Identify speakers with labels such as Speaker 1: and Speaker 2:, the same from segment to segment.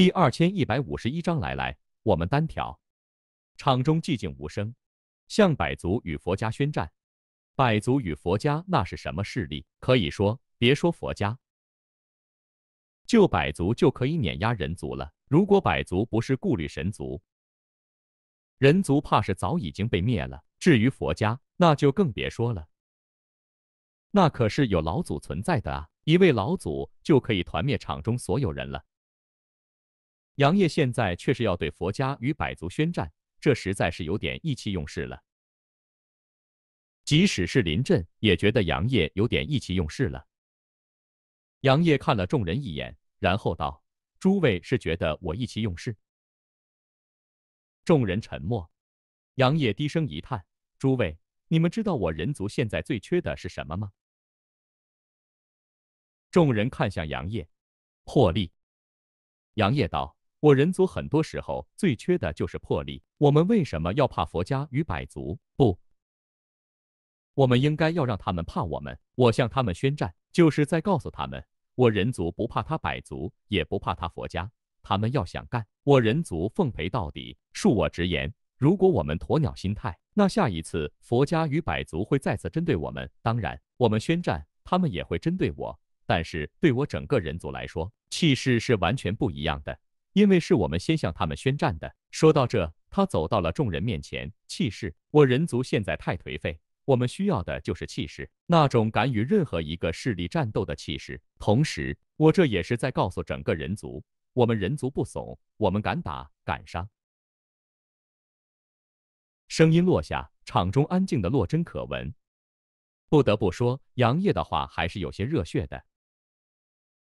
Speaker 1: 第二千一百五十一章，来来，我们单挑。场中寂静无声，向百族与佛家宣战。百族与佛家那是什么势力？可以说，别说佛家，就百族就可以碾压人族了。如果百族不是顾虑神族，人族怕是早已经被灭了。至于佛家，那就更别说了，那可是有老祖存在的啊！一位老祖就可以团灭场中所有人了。杨业现在却是要对佛家与百族宣战，这实在是有点意气用事了。即使是林阵，也觉得杨业有点意气用事了。杨业看了众人一眼，然后道：“诸位是觉得我意气用事？”众人沉默。杨业低声一叹：“诸位，你们知道我人族现在最缺的是什么吗？”众人看向杨业，破例。杨业道。我人族很多时候最缺的就是魄力。我们为什么要怕佛家与百族？不，我们应该要让他们怕我们。我向他们宣战，就是在告诉他们，我人族不怕他百族，也不怕他佛家。他们要想干，我人族奉陪到底。恕我直言，如果我们鸵鸟心态，那下一次佛家与百族会再次针对我们。当然，我们宣战，他们也会针对我。但是对我整个人族来说，气势是完全不一样的。因为是我们先向他们宣战的。说到这，他走到了众人面前，气势：我人族现在太颓废，我们需要的就是气势，那种敢与任何一个势力战斗的气势。同时，我这也是在告诉整个人族，我们人族不怂，我们敢打敢杀。”声音落下，场中安静的落针可闻。不得不说，杨业的话还是有些热血的。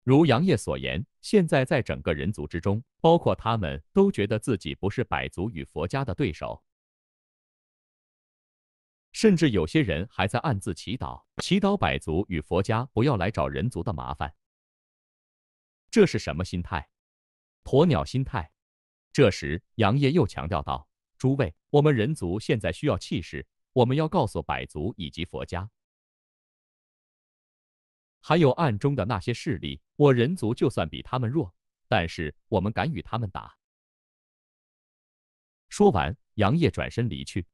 Speaker 1: 如杨业所言，现在在整个人族之中，包括他们都觉得自己不是百族与佛家的对手，甚至有些人还在暗自祈祷，祈祷百族与佛家不要来找人族的麻烦。这是什么心态？鸵鸟心态。这时，杨业又强调道：“诸位，我们人族现在需要气势，我们要告诉百族以及佛家。”还有暗中的那些势力，我人族就算比他们弱，但是我们敢与他们打。说完，杨业转身离去。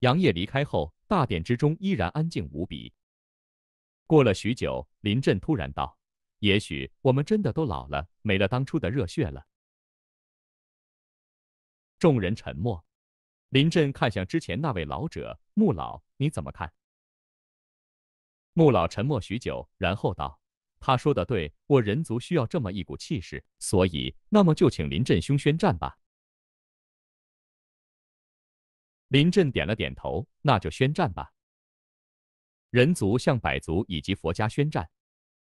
Speaker 1: 杨业离开后，大殿之中依然安静无比。过了许久，林震突然道：“也许我们真的都老了，没了当初的热血了。”众人沉默。林震看向之前那位老者，穆老，你怎么看？穆老沉默许久，然后道：“他说的对，我人族需要这么一股气势，所以那么就请林震兄宣战吧。”林震点了点头：“那就宣战吧，人族向百族以及佛家宣战。”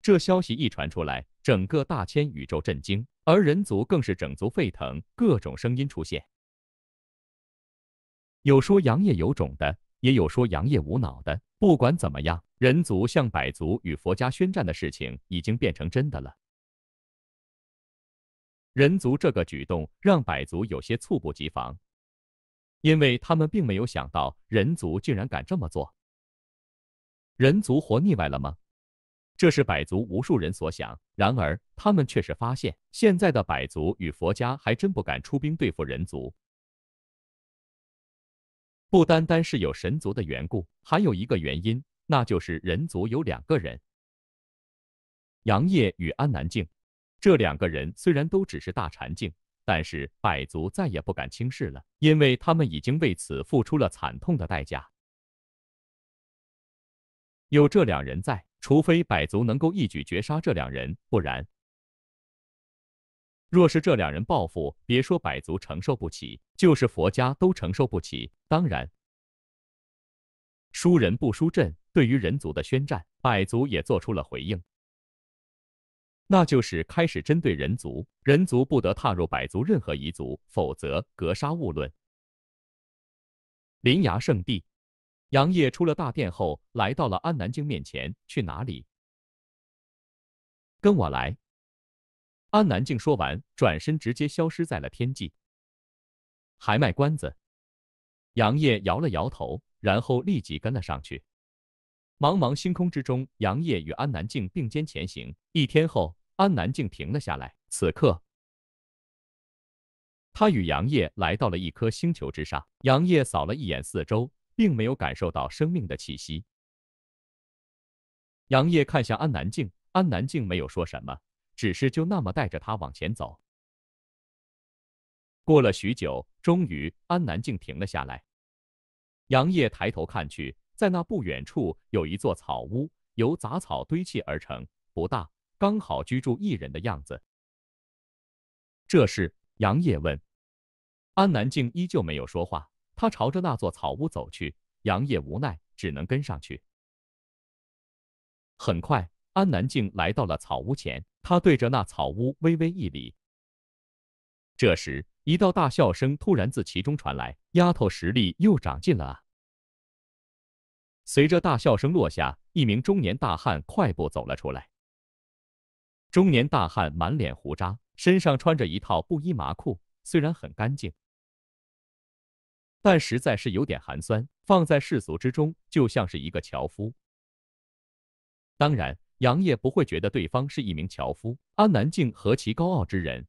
Speaker 1: 这消息一传出来，整个大千宇宙震惊，而人族更是整族沸腾，各种声音出现，有说杨业有种的。也有说杨业无脑的。不管怎么样，人族向百族与佛家宣战的事情已经变成真的了。人族这个举动让百族有些猝不及防，因为他们并没有想到人族竟然敢这么做。人族活腻歪了吗？这是百族无数人所想。然而他们却是发现，现在的百族与佛家还真不敢出兵对付人族。不单单是有神族的缘故，还有一个原因，那就是人族有两个人，杨业与安南境。这两个人虽然都只是大禅境，但是百族再也不敢轻视了，因为他们已经为此付出了惨痛的代价。有这两人在，除非百族能够一举绝杀这两人，不然。若是这两人报复，别说百族承受不起，就是佛家都承受不起。当然，输人不输阵。对于人族的宣战，百族也做出了回应，那就是开始针对人族，人族不得踏入百族任何一族，否则格杀勿论。林崖圣地，杨业出了大殿，后来到了安南靖面前，去哪里？跟我来。安南静说完，转身直接消失在了天际，还卖关子。杨业摇了摇头，然后立即跟了上去。茫茫星空之中，杨业与安南静并肩前行。一天后，安南静停了下来。此刻，他与杨业来到了一颗星球之上。杨业扫了一眼四周，并没有感受到生命的气息。杨业看向安南静，安南静没有说什么。只是就那么带着他往前走。过了许久，终于安南静停了下来。杨业抬头看去，在那不远处有一座草屋，由杂草堆砌而成，不大，刚好居住一人的样子。这时，杨业问安南静，依旧没有说话。他朝着那座草屋走去，杨业无奈，只能跟上去。很快，安南静来到了草屋前。他对着那草屋微微一礼，这时一道大笑声突然自其中传来：“丫头实力又长进了啊！”随着大笑声落下，一名中年大汉快步走了出来。中年大汉满脸胡渣，身上穿着一套布衣麻裤，虽然很干净，但实在是有点寒酸，放在世俗之中就像是一个樵夫。当然。杨业不会觉得对方是一名樵夫。安南静何其高傲之人，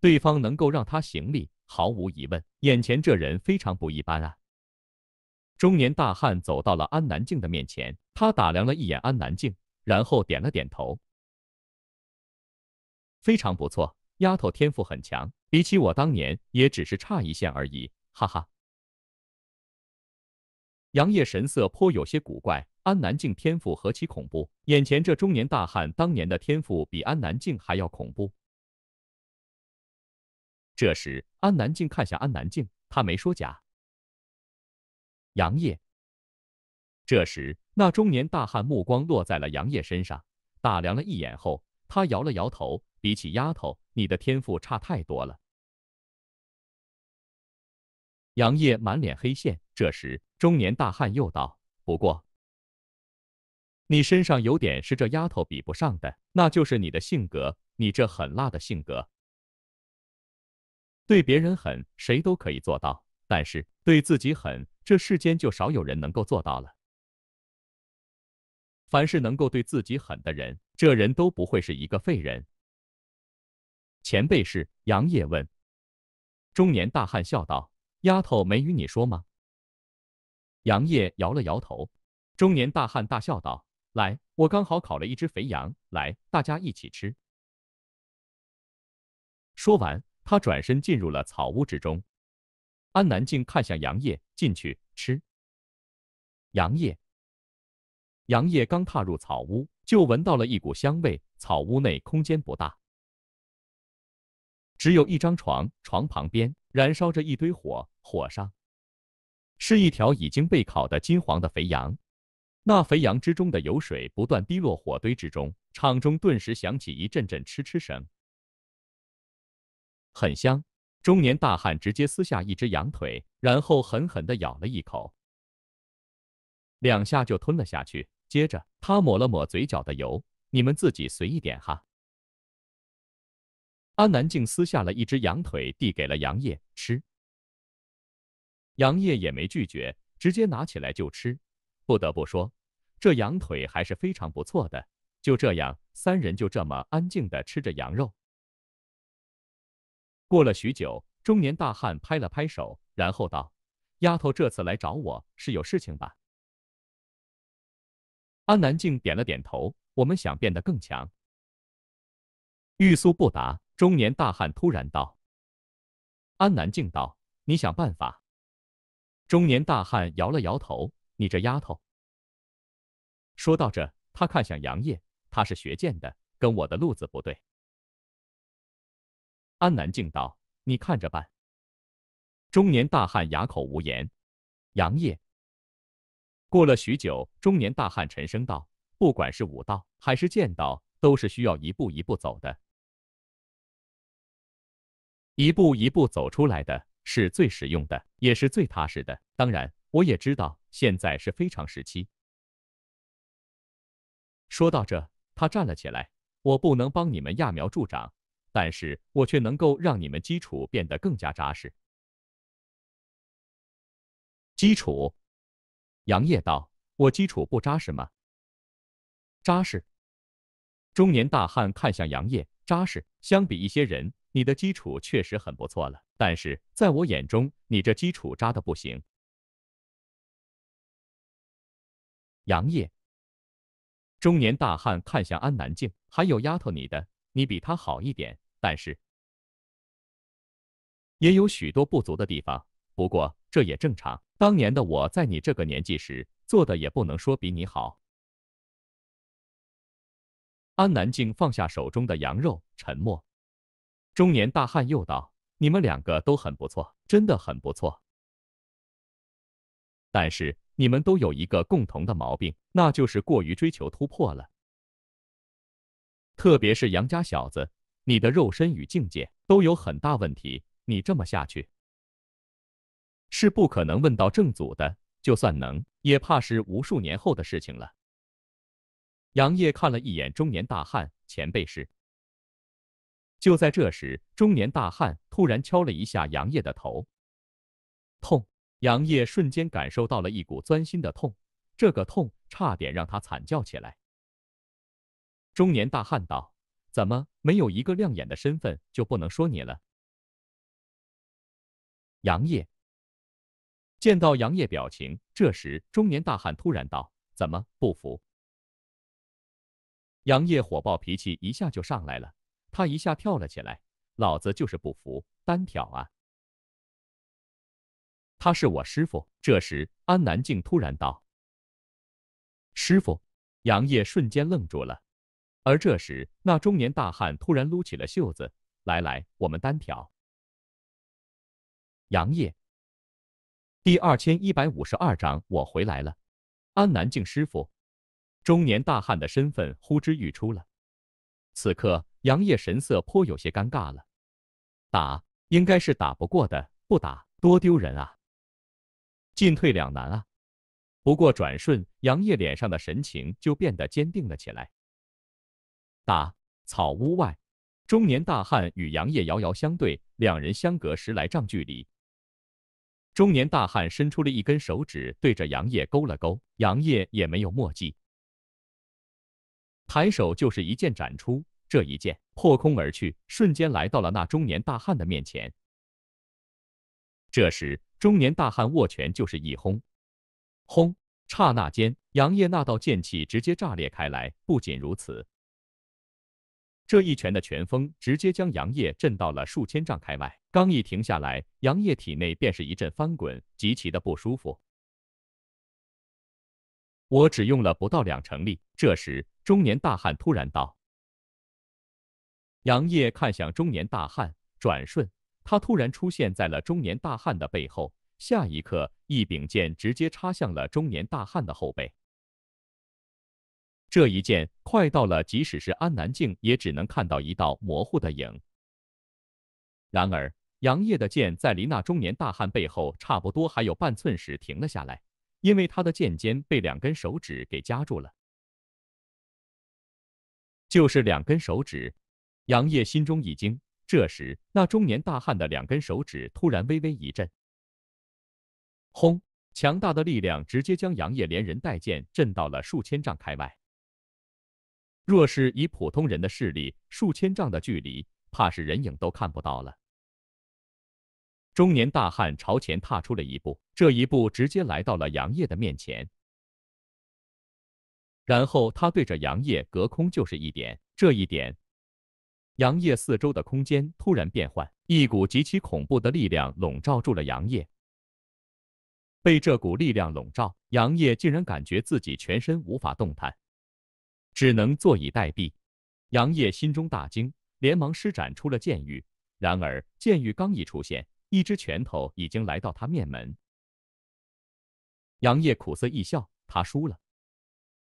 Speaker 1: 对方能够让他行礼，毫无疑问，眼前这人非常不一般啊！中年大汉走到了安南静的面前，他打量了一眼安南静，然后点了点头：“非常不错，丫头天赋很强，比起我当年也只是差一线而已。”哈哈。杨业神色颇有些古怪。安南靖天赋何其恐怖？眼前这中年大汉当年的天赋比安南靖还要恐怖。这时，安南靖看向安南靖，他没说假。杨业。这时，那中年大汉目光落在了杨业身上，打量了一眼后，他摇了摇头，比起丫头，你的天赋差太多了。杨业满脸黑线。这时，中年大汉又道：“不过，你身上有点是这丫头比不上的，那就是你的性格。你这狠辣的性格，对别人狠，谁都可以做到；但是对自己狠，这世间就少有人能够做到了。凡是能够对自己狠的人，这人都不会是一个废人。”前辈是？杨业问。中年大汉笑道。丫头没与你说吗？杨业摇了摇头。中年大汉大笑道：“来，我刚好烤了一只肥羊，来，大家一起吃。”说完，他转身进入了草屋之中。安南静看向杨业：“进去吃。”杨业，杨业刚踏入草屋，就闻到了一股香味。草屋内空间不大，只有一张床，床旁边燃烧着一堆火。火上是一条已经被烤得金黄的肥羊，那肥羊之中的油水不断滴落火堆之中，场中顿时响起一阵阵吃吃”声，很香。中年大汉直接撕下一只羊腿，然后狠狠地咬了一口，两下就吞了下去，接着他抹了抹嘴角的油，你们自己随意点哈。安南静撕下了一只羊腿，递给了杨烨吃。杨业也没拒绝，直接拿起来就吃。不得不说，这羊腿还是非常不错的。就这样，三人就这么安静地吃着羊肉。过了许久，中年大汉拍了拍手，然后道：“丫头，这次来找我是有事情吧？”安南静点了点头：“我们想变得更强。”欲速不达。中年大汉突然道：“安南静，道你想办法。”中年大汉摇了摇头：“你这丫头。”说到这，他看向杨业，他是学剑的，跟我的路子不对。安南静道：“你看着办。”中年大汉哑口无言。杨业过了许久，中年大汉沉声道：“不管是武道还是剑道，都是需要一步一步走的，一步一步走出来的。”是最实用的，也是最踏实的。当然，我也知道现在是非常时期。说到这，他站了起来。我不能帮你们揠苗助长，但是我却能够让你们基础变得更加扎实。基础，杨业道：“我基础不扎实吗？”扎实。中年大汉看向杨业：“扎实，相比一些人。”你的基础确实很不错了，但是在我眼中，你这基础渣的不行。杨烨，中年大汉看向安南静，还有丫头，你的你比他好一点，但是也有许多不足的地方。不过这也正常，当年的我在你这个年纪时做的也不能说比你好。安南静放下手中的羊肉，沉默。中年大汉又道：“你们两个都很不错，真的很不错。但是你们都有一个共同的毛病，那就是过于追求突破了。特别是杨家小子，你的肉身与境界都有很大问题，你这么下去是不可能问到正祖的。就算能，也怕是无数年后的事情了。”杨业看了一眼中年大汉，前辈是。就在这时，中年大汉突然敲了一下杨业的头，痛！杨业瞬间感受到了一股钻心的痛，这个痛差点让他惨叫起来。中年大汉道：“怎么没有一个亮眼的身份就不能说你了？”杨业见到杨业表情，这时中年大汉突然道：“怎么不服？”杨业火爆脾气一下就上来了。他一下跳了起来，老子就是不服单挑啊！他是我师傅。这时，安南静突然道：“师傅。”杨业瞬间愣住了。而这时，那中年大汉突然撸起了袖子：“来来，我们单挑。”杨业第二千一百五十二章，我回来了。安南静师傅，中年大汉的身份呼之欲出了。此刻。杨业神色颇有些尴尬了，打应该是打不过的，不打多丢人啊，进退两难啊。不过转瞬，杨业脸上的神情就变得坚定了起来。打草屋外，中年大汉与杨业遥遥相对，两人相隔十来丈距离。中年大汉伸出了一根手指，对着杨业勾了勾，杨业也没有墨迹，抬手就是一剑斩出。这一剑破空而去，瞬间来到了那中年大汉的面前。这时，中年大汉握拳就是一轰，轰！刹那间，杨业那道剑气直接炸裂开来。不仅如此，这一拳的拳风直接将杨业震到了数千丈开外。刚一停下来，杨业体内便是一阵翻滚，极其的不舒服。我只用了不到两成力。这时，中年大汉突然道。杨业看向中年大汉，转瞬，他突然出现在了中年大汉的背后。下一刻，一柄剑直接插向了中年大汉的后背。这一剑快到了，即使是安南静也只能看到一道模糊的影。然而，杨业的剑在离那中年大汉背后差不多还有半寸时停了下来，因为他的剑尖被两根手指给夹住了，就是两根手指。杨业心中一惊，这时那中年大汉的两根手指突然微微一震，轰！强大的力量直接将杨业连人带剑震到了数千丈开外。若是以普通人的视力，数千丈的距离，怕是人影都看不到了。中年大汉朝前踏出了一步，这一步直接来到了杨业的面前，然后他对着杨业隔空就是一点，这一点。杨业四周的空间突然变幻，一股极其恐怖的力量笼罩住了杨业。被这股力量笼罩，杨业竟然感觉自己全身无法动弹，只能坐以待毙。杨业心中大惊，连忙施展出了剑玉。然而，剑玉刚一出现，一只拳头已经来到他面门。杨业苦涩一笑，他输了。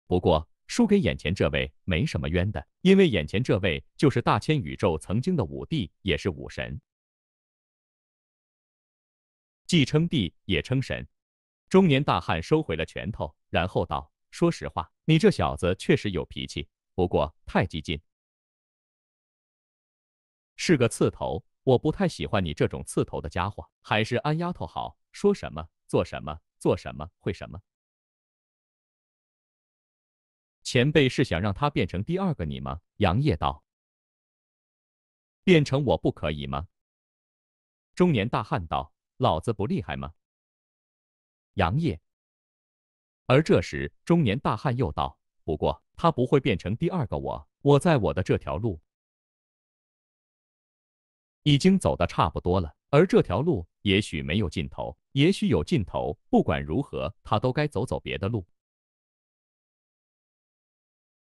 Speaker 1: 不过，输给眼前这位没什么冤的，因为眼前这位就是大千宇宙曾经的武帝，也是武神，既称帝也称神。中年大汉收回了拳头，然后道：“说实话，你这小子确实有脾气，不过太激进，是个刺头。我不太喜欢你这种刺头的家伙。还是安丫头好，说什么做什么，做什么会什么。”前辈是想让他变成第二个你吗？杨业道：“变成我不可以吗？”中年大汉道：“老子不厉害吗？”杨业。而这时，中年大汉又道：“不过他不会变成第二个我，我在我的这条路已经走的差不多了，而这条路也许没有尽头，也许有尽头，不管如何，他都该走走别的路。”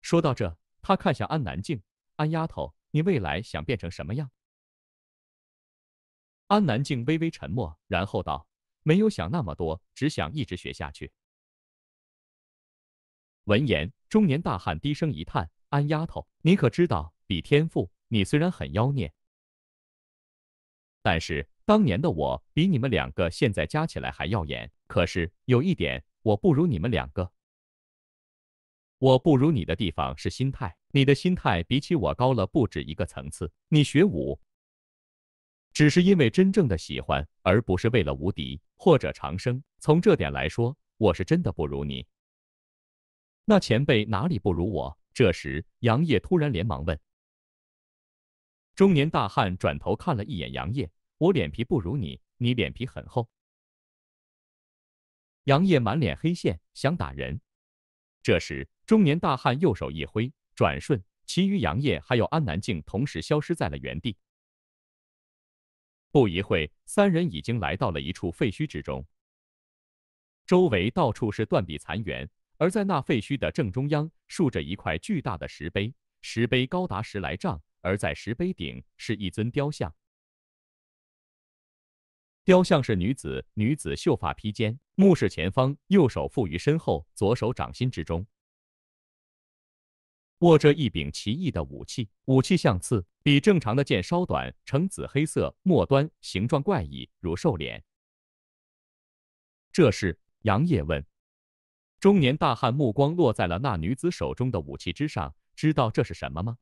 Speaker 1: 说到这，他看向安南静，安丫头，你未来想变成什么样？安南静微微沉默，然后道：“没有想那么多，只想一直学下去。”闻言，中年大汉低声一叹：“安丫头，你可知道，比天赋，你虽然很妖孽，但是当年的我比你们两个现在加起来还耀眼。可是有一点，我不如你们两个。”我不如你的地方是心态，你的心态比起我高了不止一个层次。你学武只是因为真正的喜欢，而不是为了无敌或者长生。从这点来说，我是真的不如你。那前辈哪里不如我？这时，杨业突然连忙问。中年大汉转头看了一眼杨业：“我脸皮不如你，你脸皮很厚。”杨业满脸黑线，想打人。这时。中年大汉右手一挥，转瞬，其余杨烨还有安南静同时消失在了原地。不一会三人已经来到了一处废墟之中，周围到处是断壁残垣，而在那废墟的正中央，竖着一块巨大的石碑，石碑高达十来丈，而在石碑顶是一尊雕像，雕像是女子，女子秀发披肩，目视前方，右手负于身后，左手掌心之中。握着一柄奇异的武器，武器像刺，比正常的剑稍短，呈紫黑色，末端形状怪异，如兽脸。这是杨业问，中年大汉目光落在了那女子手中的武器之上，知道这是什么吗？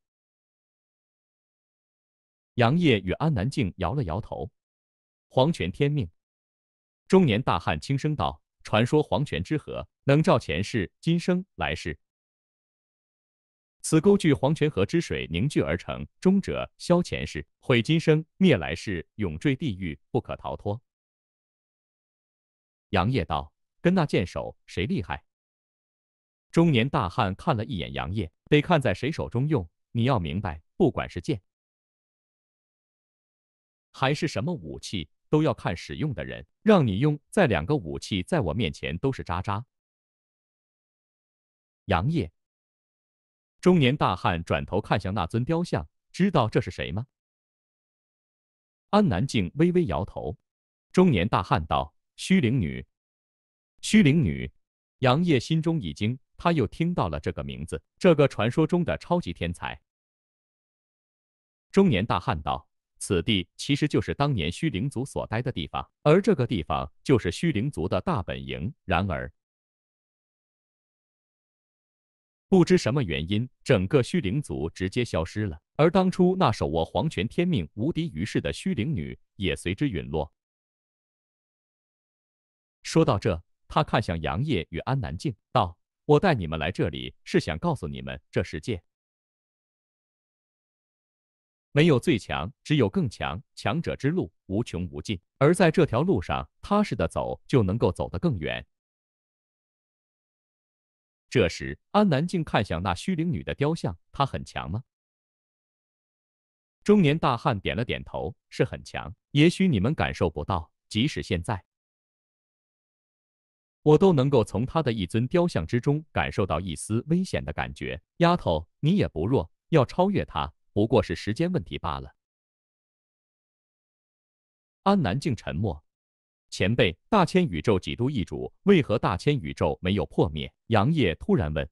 Speaker 1: 杨业与安南静摇了摇头。黄泉天命，中年大汉轻声道：“传说黄泉之河能照前世、今生、来世。”此钩具黄泉河之水凝聚而成，终者消前世、毁今生、灭来世，永坠地狱，不可逃脱。杨业道：“跟那剑手谁厉害？”中年大汉看了一眼杨业，得看在谁手中用。你要明白，不管是剑还是什么武器，都要看使用的人。让你用，在两个武器在我面前都是渣渣。杨业。中年大汉转头看向那尊雕像，知道这是谁吗？安南静微微摇头。中年大汉道：“虚灵女，虚灵女。”杨业心中一惊，他又听到了这个名字——这个传说中的超级天才。中年大汉道：“此地其实就是当年虚灵族所待的地方，而这个地方就是虚灵族的大本营。”然而。不知什么原因，整个虚灵族直接消失了，而当初那手握皇权、天命无敌于世的虚灵女也随之陨落。说到这，他看向杨业与安南静，道：“我带你们来这里是想告诉你们，这世界没有最强，只有更强。强者之路无穷无尽，而在这条路上，踏实的走就能够走得更远。”这时，安南静看向那虚灵女的雕像，她很强吗？中年大汉点了点头，是很强，也许你们感受不到，即使现在，我都能够从她的一尊雕像之中感受到一丝危险的感觉。丫头，你也不弱，要超越她，不过是时间问题罢了。安南静沉默。前辈，大千宇宙几度易主，为何大千宇宙没有破灭？杨业突然问：“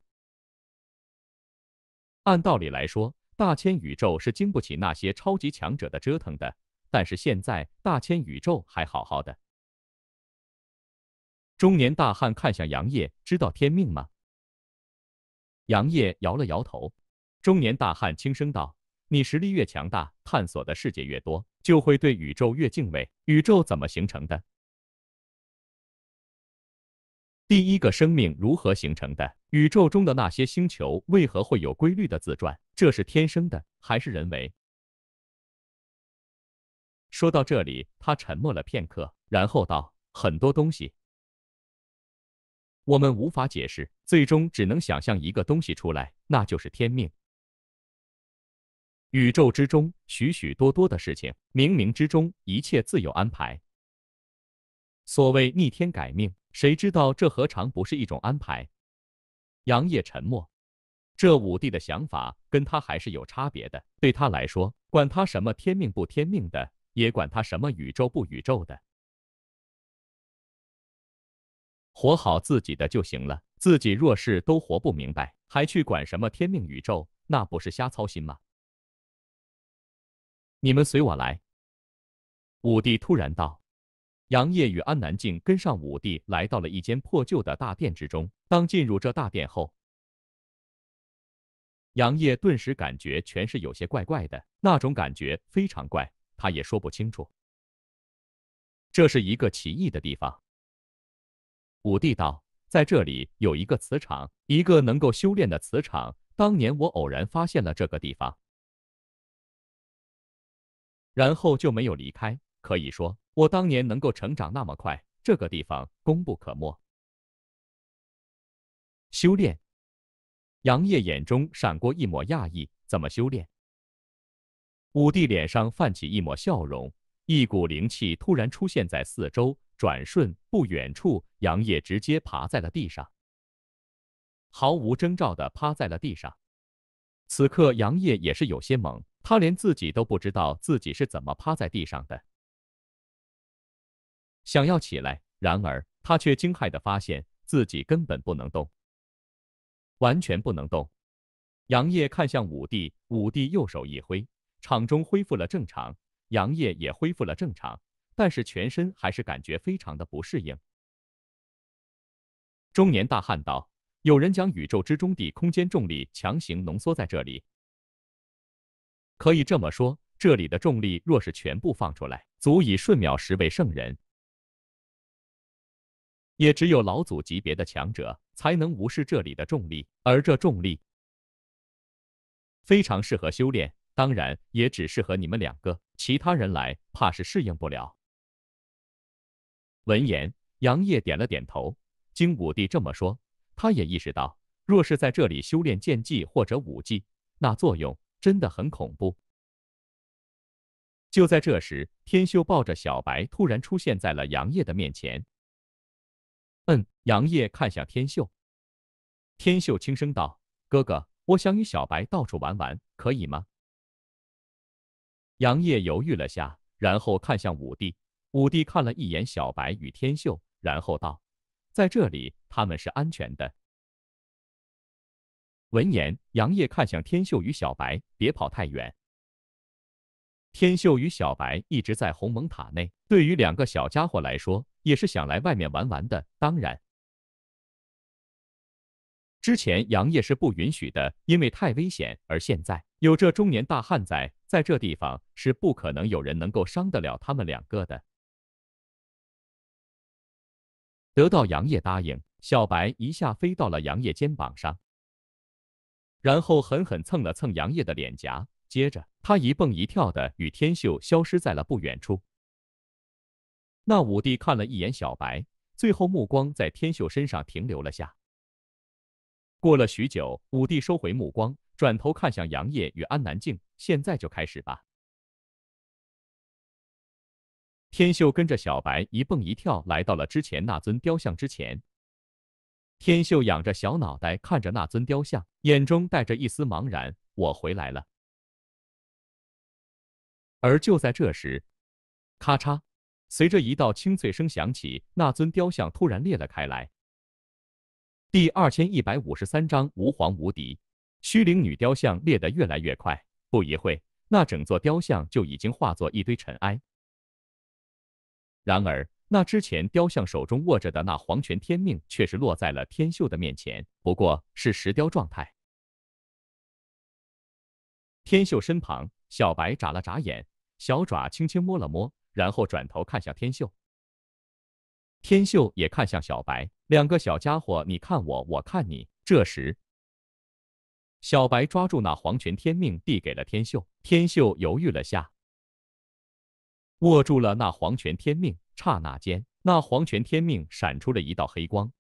Speaker 1: 按道理来说，大千宇宙是经不起那些超级强者的折腾的。但是现在，大千宇宙还好好的。”中年大汉看向杨业：“知道天命吗？”杨业摇了摇头。中年大汉轻声道：“你实力越强大，探索的世界越多，就会对宇宙越敬畏。宇宙怎么形成的？”第一个生命如何形成的？宇宙中的那些星球为何会有规律的自转？这是天生的还是人为？说到这里，他沉默了片刻，然后道：“很多东西我们无法解释，最终只能想象一个东西出来，那就是天命。宇宙之中，许许多多的事情，冥冥之中，一切自有安排。所谓逆天改命。”谁知道这何尝不是一种安排？杨业沉默。这五帝的想法跟他还是有差别的。对他来说，管他什么天命不天命的，也管他什么宇宙不宇宙的，活好自己的就行了。自己若是都活不明白，还去管什么天命宇宙，那不是瞎操心吗？你们随我来。”武帝突然道。杨业与安南靖跟上武帝，来到了一间破旧的大殿之中。当进入这大殿后，杨业顿时感觉全是有些怪怪的，那种感觉非常怪，他也说不清楚。这是一个奇异的地方。武帝道：“在这里有一个磁场，一个能够修炼的磁场。当年我偶然发现了这个地方，然后就没有离开。”可以说，我当年能够成长那么快，这个地方功不可没。修炼，杨业眼中闪过一抹讶异，怎么修炼？武帝脸上泛起一抹笑容，一股灵气突然出现在四周，转瞬不远处，杨业直接爬在了地上，毫无征兆的趴在了地上。此刻，杨业也是有些懵，他连自己都不知道自己是怎么趴在地上的。想要起来，然而他却惊骇地发现自己根本不能动，完全不能动。杨业看向武帝，武帝右手一挥，场中恢复了正常，杨业也恢复了正常，但是全身还是感觉非常的不适应。中年大汉道：“有人将宇宙之中的空间重力强行浓缩在这里，可以这么说，这里的重力若是全部放出来，足以瞬秒十位圣人。”也只有老祖级别的强者才能无视这里的重力，而这重力非常适合修炼，当然也只适合你们两个，其他人来怕是适应不了。闻言，杨业点了点头。经武帝这么说，他也意识到，若是在这里修炼剑技或者武技，那作用真的很恐怖。就在这时，天秀抱着小白突然出现在了杨业的面前。嗯，杨业看向天秀，天秀轻声道：“哥哥，我想与小白到处玩玩，可以吗？”杨业犹豫了下，然后看向武帝。武帝看了一眼小白与天秀，然后道：“在这里，他们是安全的。”闻言，杨业看向天秀与小白：“别跑太远。”天秀与小白一直在鸿蒙塔内，对于两个小家伙来说。也是想来外面玩玩的，当然，之前杨业是不允许的，因为太危险。而现在有这中年大汉在，在这地方是不可能有人能够伤得了他们两个的。得到杨业答应，小白一下飞到了杨业肩膀上，然后狠狠蹭了蹭杨业的脸颊，接着他一蹦一跳的与天秀消失在了不远处。那武帝看了一眼小白，最后目光在天秀身上停留了下。过了许久，武帝收回目光，转头看向杨业与安南靖。现在就开始吧。天秀跟着小白一蹦一跳来到了之前那尊雕像之前。天秀仰着小脑袋看着那尊雕像，眼中带着一丝茫然：“我回来了。”而就在这时，咔嚓。随着一道清脆声响起，那尊雕像突然裂了开来。第二千一百五十三章无皇无敌。虚灵女雕像裂得越来越快，不一会那整座雕像就已经化作一堆尘埃。然而，那之前雕像手中握着的那皇权天命却是落在了天秀的面前，不过是石雕状态。天秀身旁，小白眨了眨眼，小爪轻轻摸了摸。然后转头看向天秀，天秀也看向小白，两个小家伙你看我，我看你。这时，小白抓住那黄泉天命，递给了天秀。天秀犹豫了下，握住了那黄泉天命。刹那间，那黄泉天命闪出了一道黑光，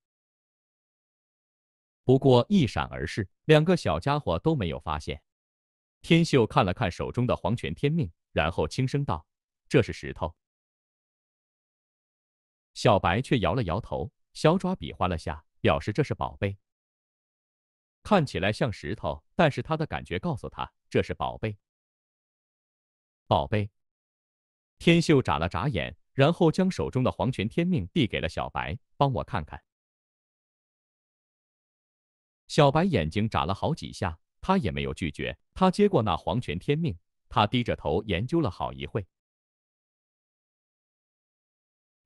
Speaker 1: 不过一闪而逝，两个小家伙都没有发现。天秀看了看手中的黄泉天命，然后轻声道。这是石头，小白却摇了摇头，小爪比划了下，表示这是宝贝。看起来像石头，但是他的感觉告诉他这是宝贝。宝贝，天秀眨了眨眼，然后将手中的黄泉天命递给了小白，帮我看看。小白眼睛眨了好几下，他也没有拒绝，他接过那黄泉天命，他低着头研究了好一会。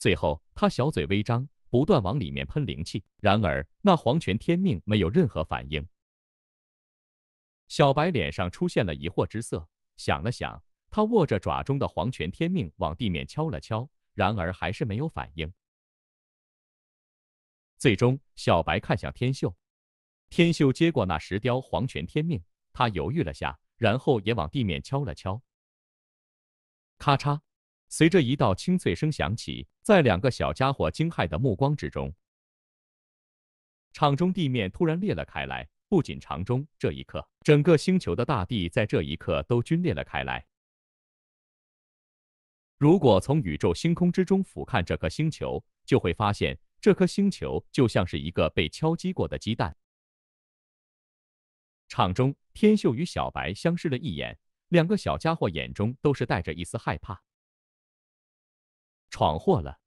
Speaker 1: 最后，他小嘴微张，不断往里面喷灵气。然而，那黄泉天命没有任何反应。小白脸上出现了疑惑之色，想了想，他握着爪中的黄泉天命往地面敲了敲，然而还是没有反应。最终，小白看向天秀，天秀接过那石雕黄泉天命，他犹豫了下，然后也往地面敲了敲，咔嚓。随着一道清脆声响起，在两个小家伙惊骇的目光之中，场中地面突然裂了开来。不仅场中这一刻，整个星球的大地在这一刻都龟裂了开来。如果从宇宙星空之中俯瞰这颗星球，就会发现这颗星球就像是一个被敲击过的鸡蛋。场中，天秀与小白相视了一眼，两个小家伙眼中都是带着一丝害怕。闯祸了，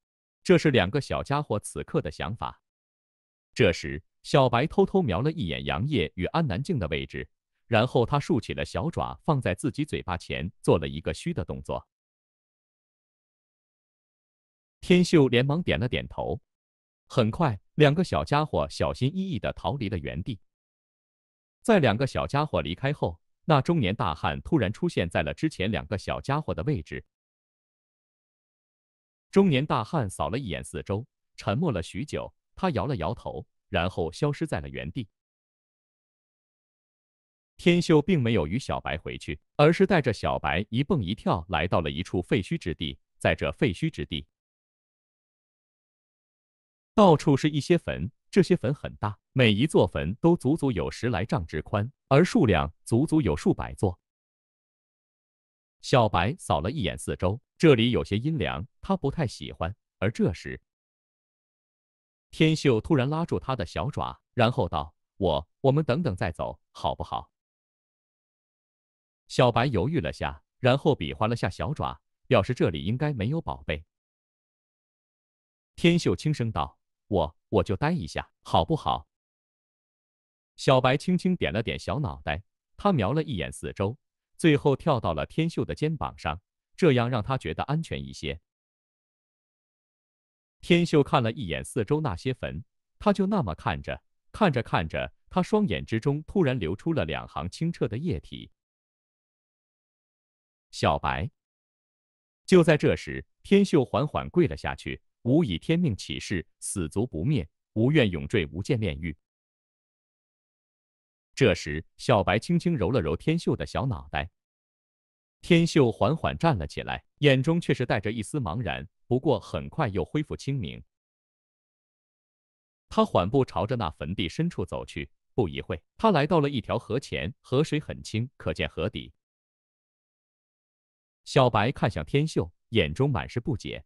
Speaker 1: 这是两个小家伙此刻的想法。这时，小白偷偷瞄了一眼杨烨与安南静的位置，然后他竖起了小爪，放在自己嘴巴前，做了一个嘘的动作。天秀连忙点了点头。很快，两个小家伙小心翼翼地逃离了原地。在两个小家伙离开后，那中年大汉突然出现在了之前两个小家伙的位置。中年大汉扫了一眼四周，沉默了许久，他摇了摇头，然后消失在了原地。天秀并没有与小白回去，而是带着小白一蹦一跳来到了一处废墟之地。在这废墟之地，到处是一些坟，这些坟很大，每一座坟都足足有十来丈之宽，而数量足足有数百座。小白扫了一眼四周，这里有些阴凉，他不太喜欢。而这时，天秀突然拉住他的小爪，然后道：“我，我们等等再走，好不好？”小白犹豫了下，然后比划了下小爪，表示这里应该没有宝贝。天秀轻声道：“我，我就待一下，好不好？”小白轻轻点了点小脑袋，他瞄了一眼四周。最后跳到了天秀的肩膀上，这样让他觉得安全一些。天秀看了一眼四周那些坟，他就那么看着，看着，看着，他双眼之中突然流出了两行清澈的液体。小白。就在这时，天秀缓缓跪了下去：“吾以天命起誓，死族不灭，吾愿永坠无间炼狱。”这时，小白轻轻揉了揉天秀的小脑袋，天秀缓缓站了起来，眼中却是带着一丝茫然。不过很快又恢复清明，他缓步朝着那坟地深处走去。不一会他来到了一条河前，河水很清，可见河底。小白看向天秀，眼中满是不解。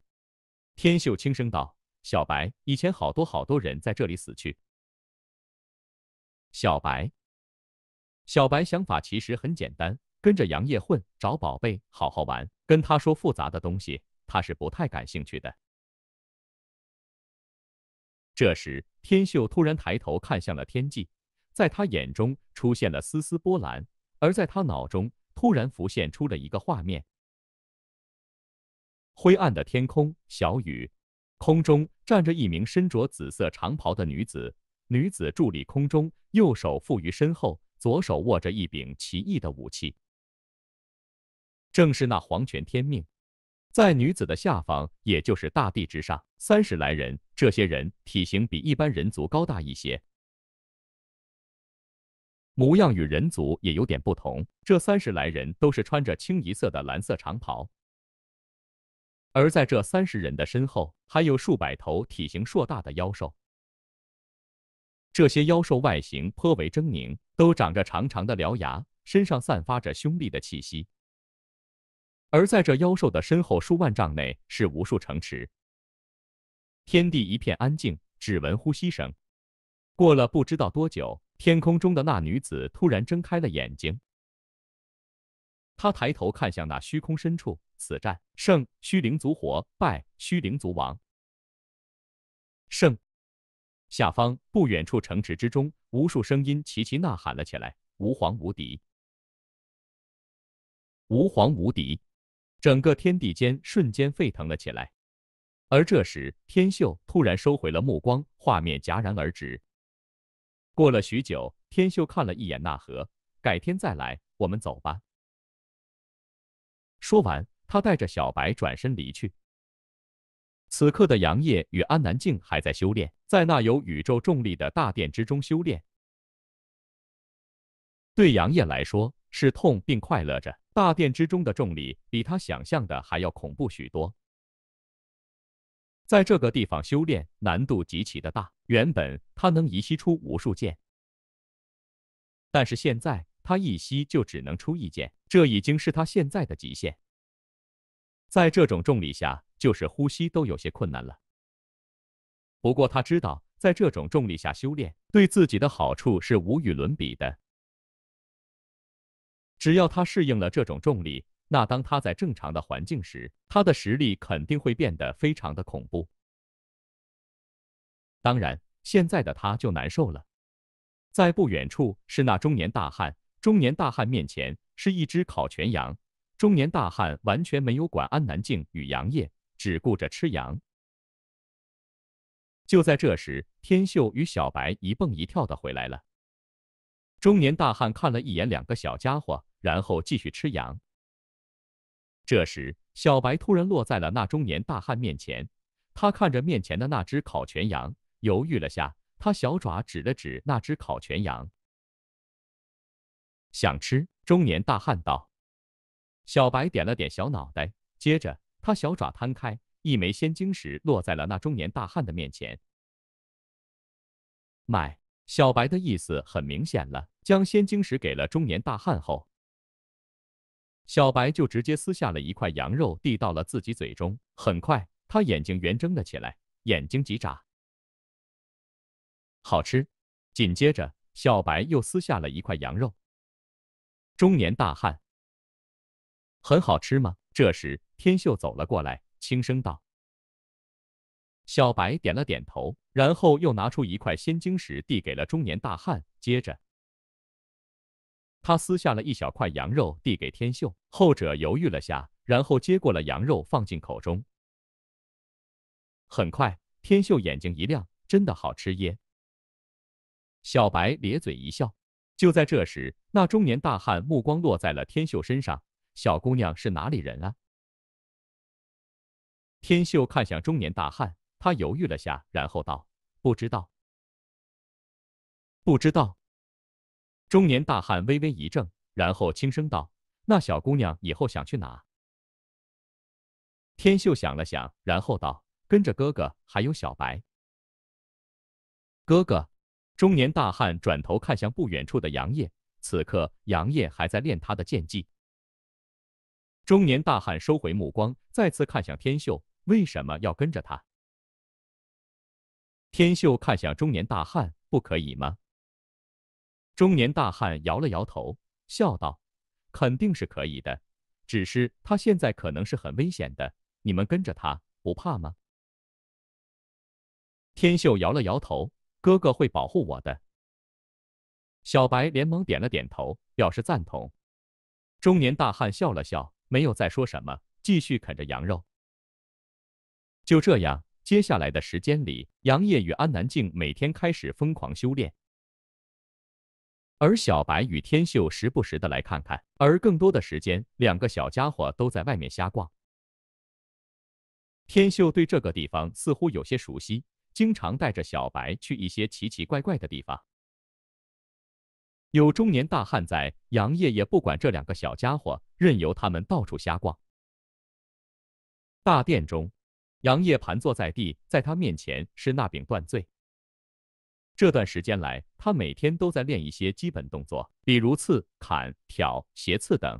Speaker 1: 天秀轻声道：“小白，以前好多好多人在这里死去。”小白。小白想法其实很简单，跟着杨业混，找宝贝，好好玩。跟他说复杂的东西，他是不太感兴趣的。这时，天秀突然抬头看向了天际，在他眼中出现了丝丝波澜，而在他脑中突然浮现出了一个画面：灰暗的天空，小雨，空中站着一名身着紫色长袍的女子，女子伫立空中，右手负于身后。左手握着一柄奇异的武器，正是那黄泉天命。在女子的下方，也就是大地之上，三十来人。这些人体型比一般人族高大一些，模样与人族也有点不同。这三十来人都是穿着清一色的蓝色长袍，而在这三十人的身后，还有数百头体型硕大的妖兽。这些妖兽外形颇为狰狞，都长着长长的獠牙，身上散发着凶厉的气息。而在这妖兽的身后数万丈内，是无数城池。天地一片安静，只闻呼吸声。过了不知道多久，天空中的那女子突然睁开了眼睛。她抬头看向那虚空深处，此战胜虚灵族活，败虚灵族亡。胜。下方不远处城池之中，无数声音齐齐呐喊了起来：“吾皇无敌，吾皇无敌！”整个天地间瞬间沸腾了起来。而这时，天秀突然收回了目光，画面戛然而止。过了许久，天秀看了一眼那河：“改天再来，我们走吧。”说完，他带着小白转身离去。此刻的杨业与安南静还在修炼，在那有宇宙重力的大殿之中修炼。对杨业来说是痛并快乐着。大殿之中的重力比他想象的还要恐怖许多，在这个地方修炼难度极其的大。原本他能一吸出无数剑，但是现在他一吸就只能出一剑，这已经是他现在的极限。在这种重力下。就是呼吸都有些困难了。不过他知道，在这种重力下修炼对自己的好处是无与伦比的。只要他适应了这种重力，那当他在正常的环境时，他的实力肯定会变得非常的恐怖。当然，现在的他就难受了。在不远处是那中年大汉，中年大汉面前是一只烤全羊，中年大汉完全没有管安南靖与杨业，只顾着吃羊。就在这时，天秀与小白一蹦一跳的回来了。中年大汉看了一眼两个小家伙，然后继续吃羊。这时，小白突然落在了那中年大汉面前。他看着面前的那只烤全羊，犹豫了下，他小爪指了指那只烤全羊，想吃。中年大汉道：“小白点了点小脑袋，接着。”他小爪摊开，一枚仙晶石落在了那中年大汉的面前。买，小白的意思很明显了。将仙晶石给了中年大汉后，小白就直接撕下了一块羊肉递到了自己嘴中。很快，他眼睛圆睁了起来，眼睛急眨，好吃。紧接着，小白又撕下了一块羊肉。中年大汉，很好吃吗？这时，天秀走了过来，轻声道：“小白点了点头，然后又拿出一块仙晶石递给了中年大汉，接着他撕下了一小块羊肉递给天秀。后者犹豫了下，然后接过了羊肉放进口中。很快，天秀眼睛一亮，真的好吃耶！”小白咧嘴一笑。就在这时，那中年大汉目光落在了天秀身上。小姑娘是哪里人啊？天秀看向中年大汉，他犹豫了下，然后道：“不知道。”“不知道。”中年大汉微微一怔，然后轻声道：“那小姑娘以后想去哪？”天秀想了想，然后道：“跟着哥哥，还有小白。”哥哥。中年大汉转头看向不远处的杨业，此刻杨业还在练他的剑技。中年大汉收回目光，再次看向天秀：“为什么要跟着他？”天秀看向中年大汉：“不可以吗？”中年大汉摇了摇头，笑道：“肯定是可以的，只是他现在可能是很危险的，你们跟着他不怕吗？”天秀摇了摇头：“哥哥会保护我的。”小白连忙点了点头，表示赞同。中年大汉笑了笑。没有再说什么，继续啃着羊肉。就这样，接下来的时间里，杨业与安南静每天开始疯狂修炼，而小白与天秀时不时的来看看，而更多的时间，两个小家伙都在外面瞎逛。天秀对这个地方似乎有些熟悉，经常带着小白去一些奇奇怪怪的地方。有中年大汉在，杨业也不管这两个小家伙，任由他们到处瞎逛。大殿中，杨业盘坐在地，在他面前是那柄断罪。这段时间来，他每天都在练一些基本动作，比如刺、砍、挑、斜刺等。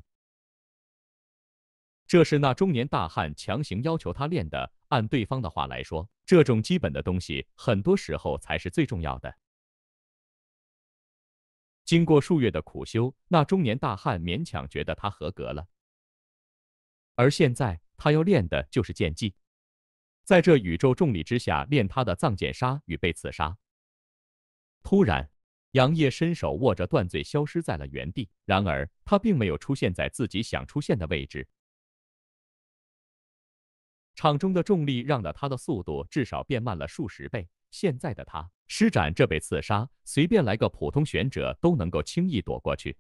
Speaker 1: 这是那中年大汉强行要求他练的。按对方的话来说，这种基本的东西，很多时候才是最重要的。经过数月的苦修，那中年大汉勉强觉得他合格了。而现在，他要练的就是剑技，在这宇宙重力之下练他的藏剑杀与被刺杀。突然，杨业伸手握着断罪，消失在了原地。然而，他并没有出现在自己想出现的位置。场中的重力让了他的速度至少变慢了数十倍。现在的他施展这被刺杀，随便来个普通玄者都能够轻易躲过去，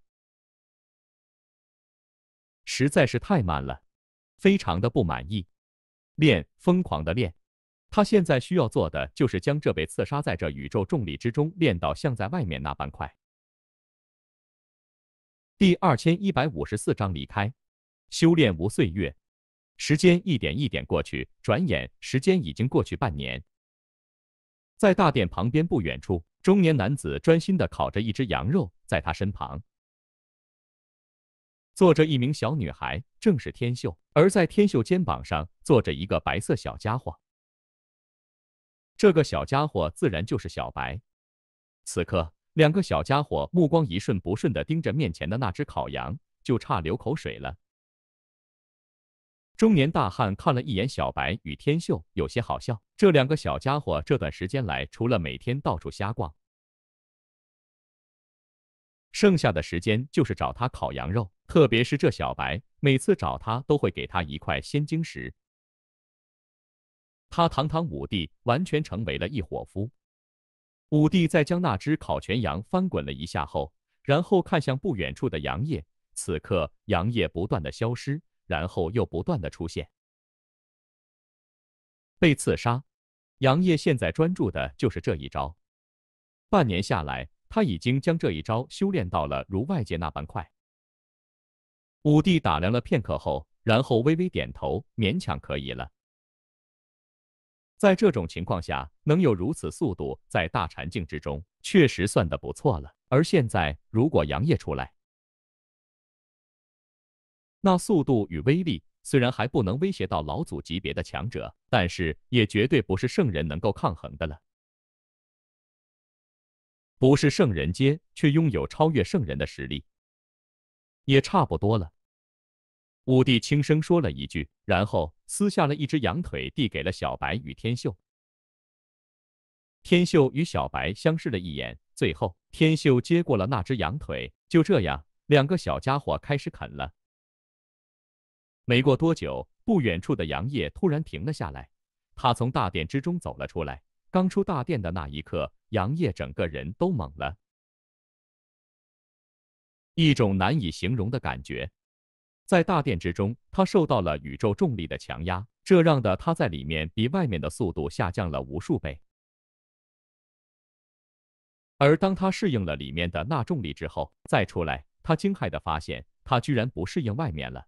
Speaker 1: 实在是太慢了，非常的不满意。练，疯狂的练。他现在需要做的就是将这被刺杀在这宇宙重力之中练到像在外面那般快。第二千一百五十四章离开。修炼无岁月，时间一点一点过去，转眼时间已经过去半年。在大殿旁边不远处，中年男子专心地烤着一只羊肉，在他身旁坐着一名小女孩，正是天秀。而在天秀肩膀上坐着一个白色小家伙，这个小家伙自然就是小白。此刻，两个小家伙目光一瞬不瞬地盯着面前的那只烤羊，就差流口水了。中年大汉看了一眼小白与天秀，有些好笑。这两个小家伙这段时间来，除了每天到处瞎逛，剩下的时间就是找他烤羊肉。特别是这小白，每次找他都会给他一块仙晶石。他堂堂武帝，完全成为了一伙夫。武帝在将那只烤全羊翻滚了一下后，然后看向不远处的杨叶。此刻，杨叶不断的消失。然后又不断的出现，被刺杀。杨业现在专注的就是这一招，半年下来，他已经将这一招修炼到了如外界那般快。武帝打量了片刻后，然后微微点头，勉强可以了。在这种情况下，能有如此速度，在大禅境之中，确实算得不错了。而现在，如果杨业出来，那速度与威力虽然还不能威胁到老祖级别的强者，但是也绝对不是圣人能够抗衡的了。不是圣人阶，却拥有超越圣人的实力，也差不多了。武帝轻声说了一句，然后撕下了一只羊腿，递给了小白与天秀。天秀与小白相视了一眼，最后天秀接过了那只羊腿。就这样，两个小家伙开始啃了。没过多久，不远处的杨业突然停了下来。他从大殿之中走了出来。刚出大殿的那一刻，杨业整个人都懵了，一种难以形容的感觉。在大殿之中，他受到了宇宙重力的强压，这让的他在里面比外面的速度下降了无数倍。而当他适应了里面的那重力之后，再出来，他惊骇的发现，他居然不适应外面了。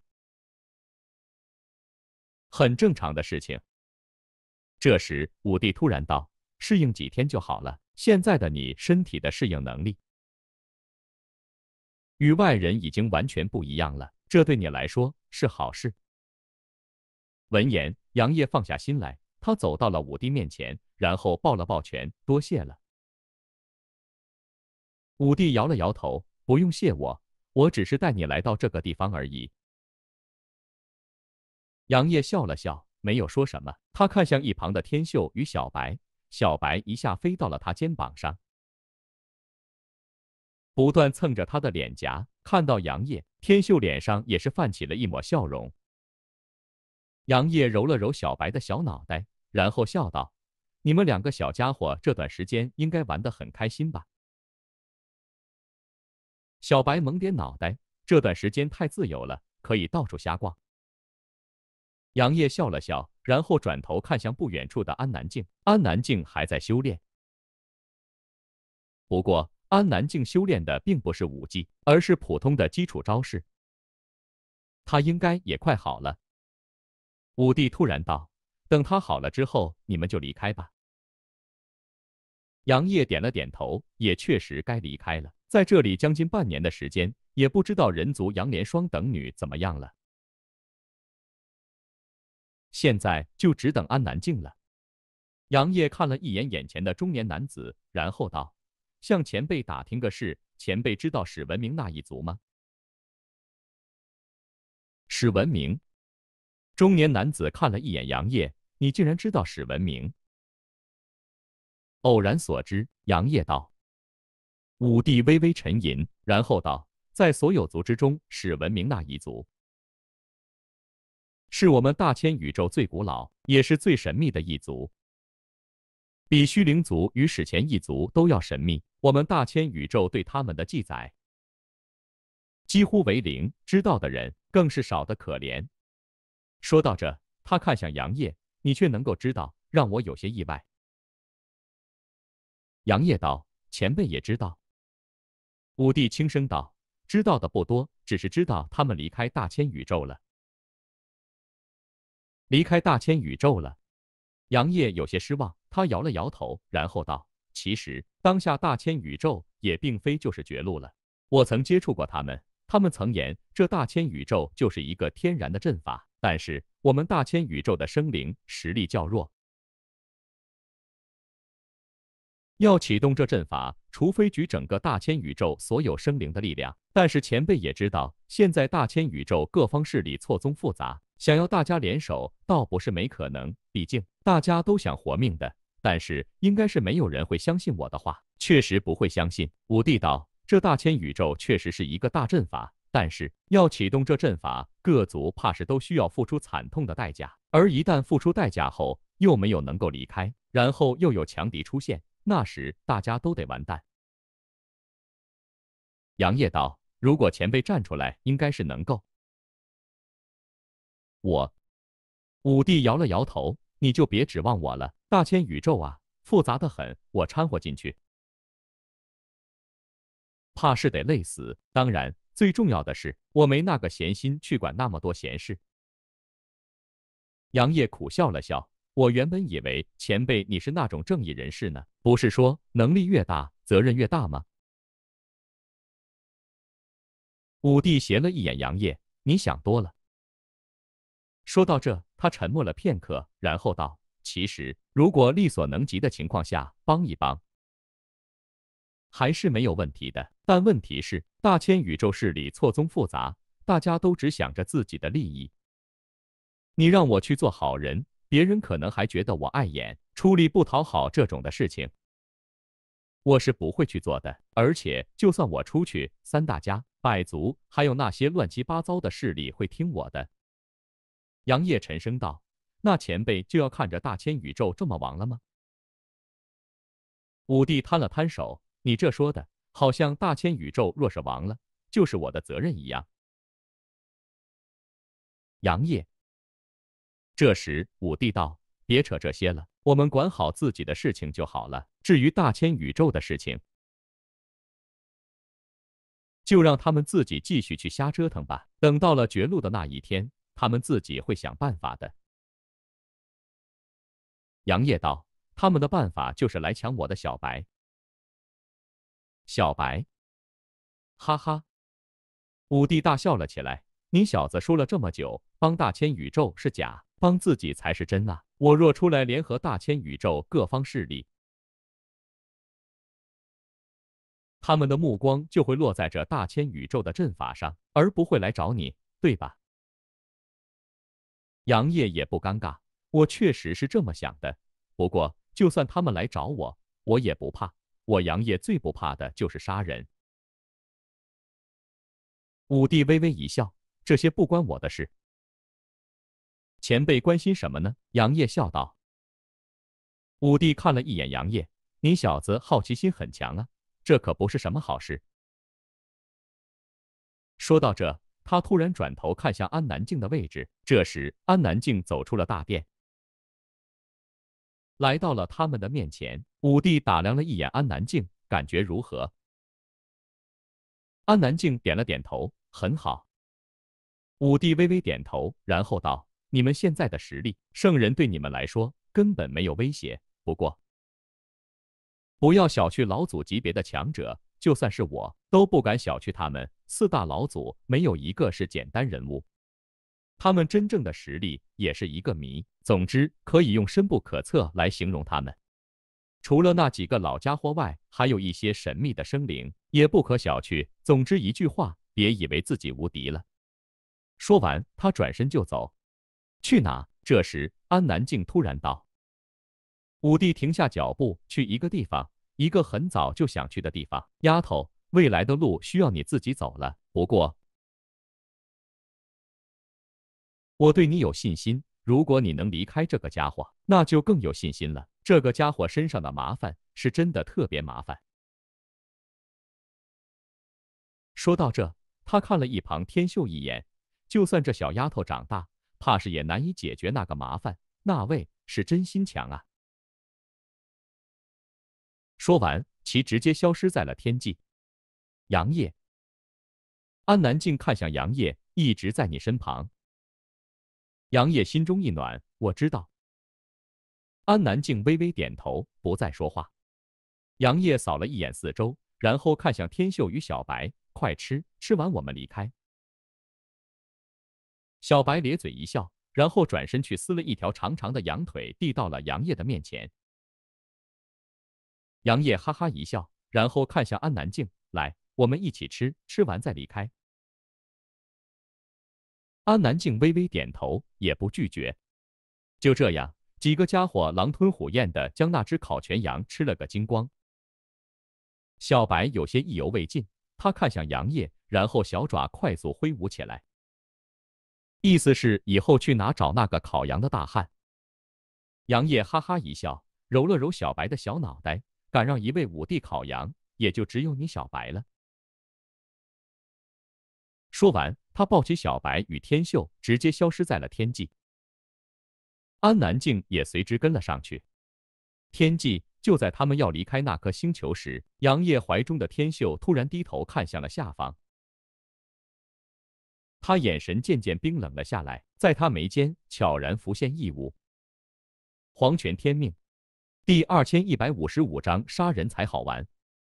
Speaker 1: 很正常的事情。这时，武帝突然道：“适应几天就好了。现在的你，身体的适应能力与外人已经完全不一样了，这对你来说是好事。”闻言，杨业放下心来，他走到了武帝面前，然后抱了抱拳：“多谢了。”武帝摇了摇头：“不用谢我，我只是带你来到这个地方而已。”杨烨笑了笑，没有说什么。他看向一旁的天秀与小白，小白一下飞到了他肩膀上，不断蹭着他的脸颊。看到杨烨，天秀脸上也是泛起了一抹笑容。杨烨揉了揉小白的小脑袋，然后笑道：“你们两个小家伙这段时间应该玩的很开心吧？”小白猛点脑袋，这段时间太自由了，可以到处瞎逛。杨业笑了笑，然后转头看向不远处的安南静。安南静还在修炼，不过安南静修炼的并不是武技，而是普通的基础招式。他应该也快好了。武帝突然道：“等他好了之后，你们就离开吧。”杨业点了点头，也确实该离开了。在这里将近半年的时间，也不知道人族杨莲霜等女怎么样了。现在就只等安南静了。杨业看了一眼眼前的中年男子，然后道：“向前辈打听个事，前辈知道史文明那一族吗？”史文明。中年男子看了一眼杨业：“你竟然知道史文明？”偶然所知。杨业道。武帝微微沉吟，然后道：“在所有族之中，史文明那一族。”是我们大千宇宙最古老，也是最神秘的一族，比虚灵族与史前一族都要神秘。我们大千宇宙对他们的记载几乎为零，知道的人更是少得可怜。说到这，他看向杨业，你却能够知道，让我有些意外。杨业道：“前辈也知道。”武帝轻声道：“知道的不多，只是知道他们离开大千宇宙了。”离开大千宇宙了，杨业有些失望，他摇了摇头，然后道：“其实当下大千宇宙也并非就是绝路了。我曾接触过他们，他们曾言，这大千宇宙就是一个天然的阵法，但是我们大千宇宙的生灵实力较弱，要启动这阵法，除非举整个大千宇宙所有生灵的力量。但是前辈也知道，现在大千宇宙各方势力错综复杂。”想要大家联手，倒不是没可能，毕竟大家都想活命的。但是，应该是没有人会相信我的话，确实不会相信。武帝道：“这大千宇宙确实是一个大阵法，但是要启动这阵法，各族怕是都需要付出惨痛的代价。而一旦付出代价后，又没有能够离开，然后又有强敌出现，那时大家都得完蛋。”杨业道：“如果前辈站出来，应该是能够。”我，武帝摇了摇头：“你就别指望我了，大千宇宙啊，复杂的很，我掺和进去，怕是得累死。当然，最重要的是，我没那个闲心去管那么多闲事。”杨业苦笑了笑：“我原本以为前辈你是那种正义人士呢，不是说能力越大，责任越大吗？”武帝斜了一眼杨业：“你想多了。”说到这，他沉默了片刻，然后道：“其实，如果力所能及的情况下帮一帮，还是没有问题的。但问题是，大千宇宙势力错综复杂，大家都只想着自己的利益。你让我去做好人，别人可能还觉得我碍眼，出力不讨好这种的事情，我是不会去做的。而且，就算我出去，三大家、百族，还有那些乱七八糟的势力，会听我的。”杨业沉声道：“那前辈就要看着大千宇宙这么亡了吗？”武帝摊了摊手：“你这说的，好像大千宇宙若是亡了，就是我的责任一样。”杨业。这时，武帝道：“别扯这些了，我们管好自己的事情就好了。至于大千宇宙的事情，就让他们自己继续去瞎折腾吧。等到了绝路的那一天。”他们自己会想办法的，杨业道：“他们的办法就是来抢我的小白。”小白，哈哈，五帝大笑了起来。你小子说了这么久，帮大千宇宙是假，帮自己才是真啊！我若出来联合大千宇宙各方势力，他们的目光就会落在这大千宇宙的阵法上，而不会来找你，对吧？杨业也不尴尬，我确实是这么想的。不过，就算他们来找我，我也不怕。我杨业最不怕的就是杀人。武帝微微一笑，这些不关我的事。前辈关心什么呢？杨业笑道。武帝看了一眼杨业，你小子好奇心很强啊，这可不是什么好事。说到这。他突然转头看向安南静的位置，这时安南静走出了大殿，来到了他们的面前。武帝打量了一眼安南静，感觉如何？安南静点了点头，很好。武帝微微点头，然后道：“你们现在的实力，圣人对你们来说根本没有威胁。不过，不要小觑老祖级别的强者。”就算是我都不敢小觑他们四大老祖，没有一个是简单人物。他们真正的实力也是一个谜，总之可以用深不可测来形容他们。除了那几个老家伙外，还有一些神秘的生灵，也不可小觑。总之一句话，别以为自己无敌了。说完，他转身就走。去哪？这时，安南静突然道：“武帝，停下脚步，去一个地方。”一个很早就想去的地方，丫头，未来的路需要你自己走了。不过，我对你有信心。如果你能离开这个家伙，那就更有信心了。这个家伙身上的麻烦是真的特别麻烦。说到这，他看了一旁天秀一眼，就算这小丫头长大，怕是也难以解决那个麻烦。那位是真心强啊。说完，其直接消失在了天际。杨业，安南静看向杨业，一直在你身旁。杨业心中一暖，我知道。安南静微微点头，不再说话。杨业扫了一眼四周，然后看向天秀与小白：“快吃，吃完我们离开。”小白咧嘴一笑，然后转身去撕了一条长长的羊腿，递到了杨业的面前。杨业哈哈一笑，然后看向安南静：“来，我们一起吃，吃完再离开。”安南静微微点头，也不拒绝。就这样，几个家伙狼吞虎咽的将那只烤全羊吃了个精光。小白有些意犹未尽，他看向杨业，然后小爪快速挥舞起来，意思是以后去哪找那个烤羊的大汉。杨业哈哈一笑，揉了揉小白的小脑袋。敢让一位武帝烤羊，也就只有你小白了。说完，他抱起小白与天秀，直接消失在了天际。安南靖也随之跟了上去。天际就在他们要离开那颗星球时，杨业怀中的天秀突然低头看向了下方，他眼神渐渐冰冷了下来，在他眉间悄然浮现异物，皇权天命。第二千一百五十五章杀人才好玩。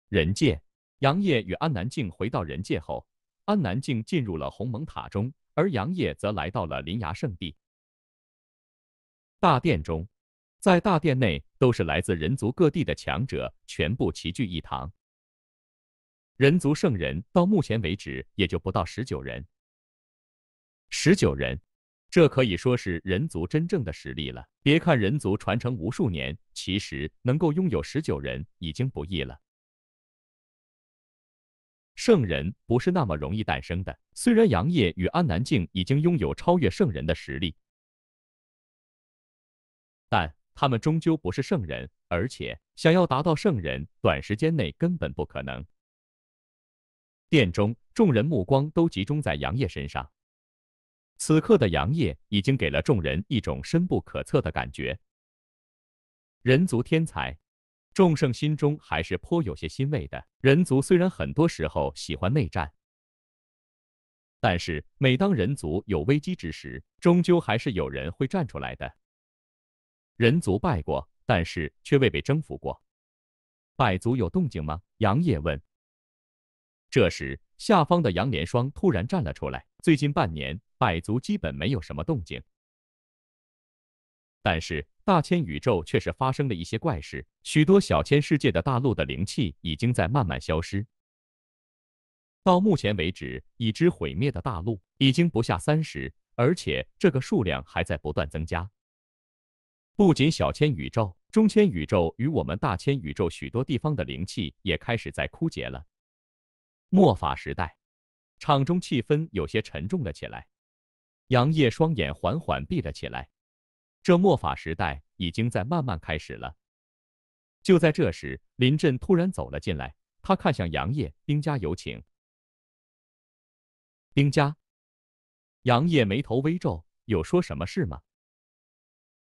Speaker 1: 人界，杨业与安南静回到人界后，安南静进入了鸿蒙塔中，而杨业则来到了林崖圣地。大殿中，在大殿内都是来自人族各地的强者，全部齐聚一堂。人族圣人到目前为止也就不到十九人，十九人。这可以说是人族真正的实力了。别看人族传承无数年，其实能够拥有十九人已经不易了。圣人不是那么容易诞生的。虽然杨业与安南靖已经拥有超越圣人的实力，但他们终究不是圣人，而且想要达到圣人，短时间内根本不可能。殿中众人目光都集中在杨业身上。此刻的杨业已经给了众人一种深不可测的感觉。人族天才，众圣心中还是颇有些欣慰的。人族虽然很多时候喜欢内战，但是每当人族有危机之时，终究还是有人会站出来的。人族败过，但是却未被征服过。百族有动静吗？杨业问。这时，下方的杨连霜突然站了出来。最近半年，百族基本没有什么动静。但是大千宇宙却是发生了一些怪事，许多小千世界的大陆的灵气已经在慢慢消失。到目前为止，已知毁灭的大陆已经不下三十，而且这个数量还在不断增加。不仅小千宇宙、中千宇宙与我们大千宇宙许多地方的灵气也开始在枯竭了。末法时代。场中气氛有些沉重了起来，杨业双眼缓缓闭了起来。这末法时代已经在慢慢开始了。就在这时，林震突然走了进来，他看向杨业：“兵家有请。”兵家，杨业眉头微皱：“有说什么事吗？”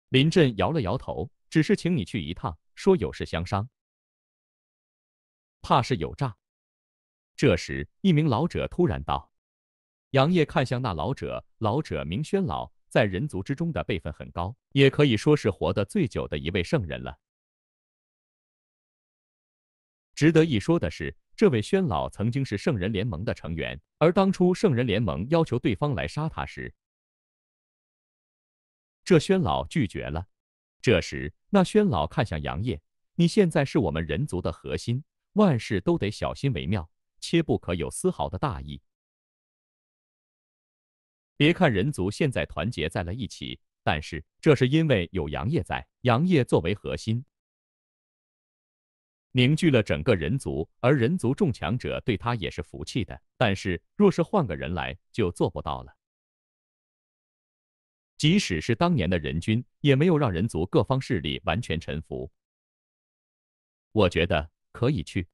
Speaker 1: 林震摇了摇头：“只是请你去一趟，说有事相商。”怕是有诈。这时，一名老者突然道：“杨业看向那老者，老者名宣老，在人族之中的辈分很高，也可以说是活得最久的一位圣人了。值得一说的是，这位宣老曾经是圣人联盟的成员，而当初圣人联盟要求对方来杀他时，这宣老拒绝了。这时，那宣老看向杨业：‘你现在是我们人族的核心，万事都得小心为妙。’”切不可有丝毫的大意。别看人族现在团结在了一起，但是这是因为有杨业在，杨业作为核心，凝聚了整个人族，而人族众强者对他也是服气的。但是若是换个人来，就做不到了。即使是当年的人君，也没有让人族各方势力完全臣服。我觉得可以去。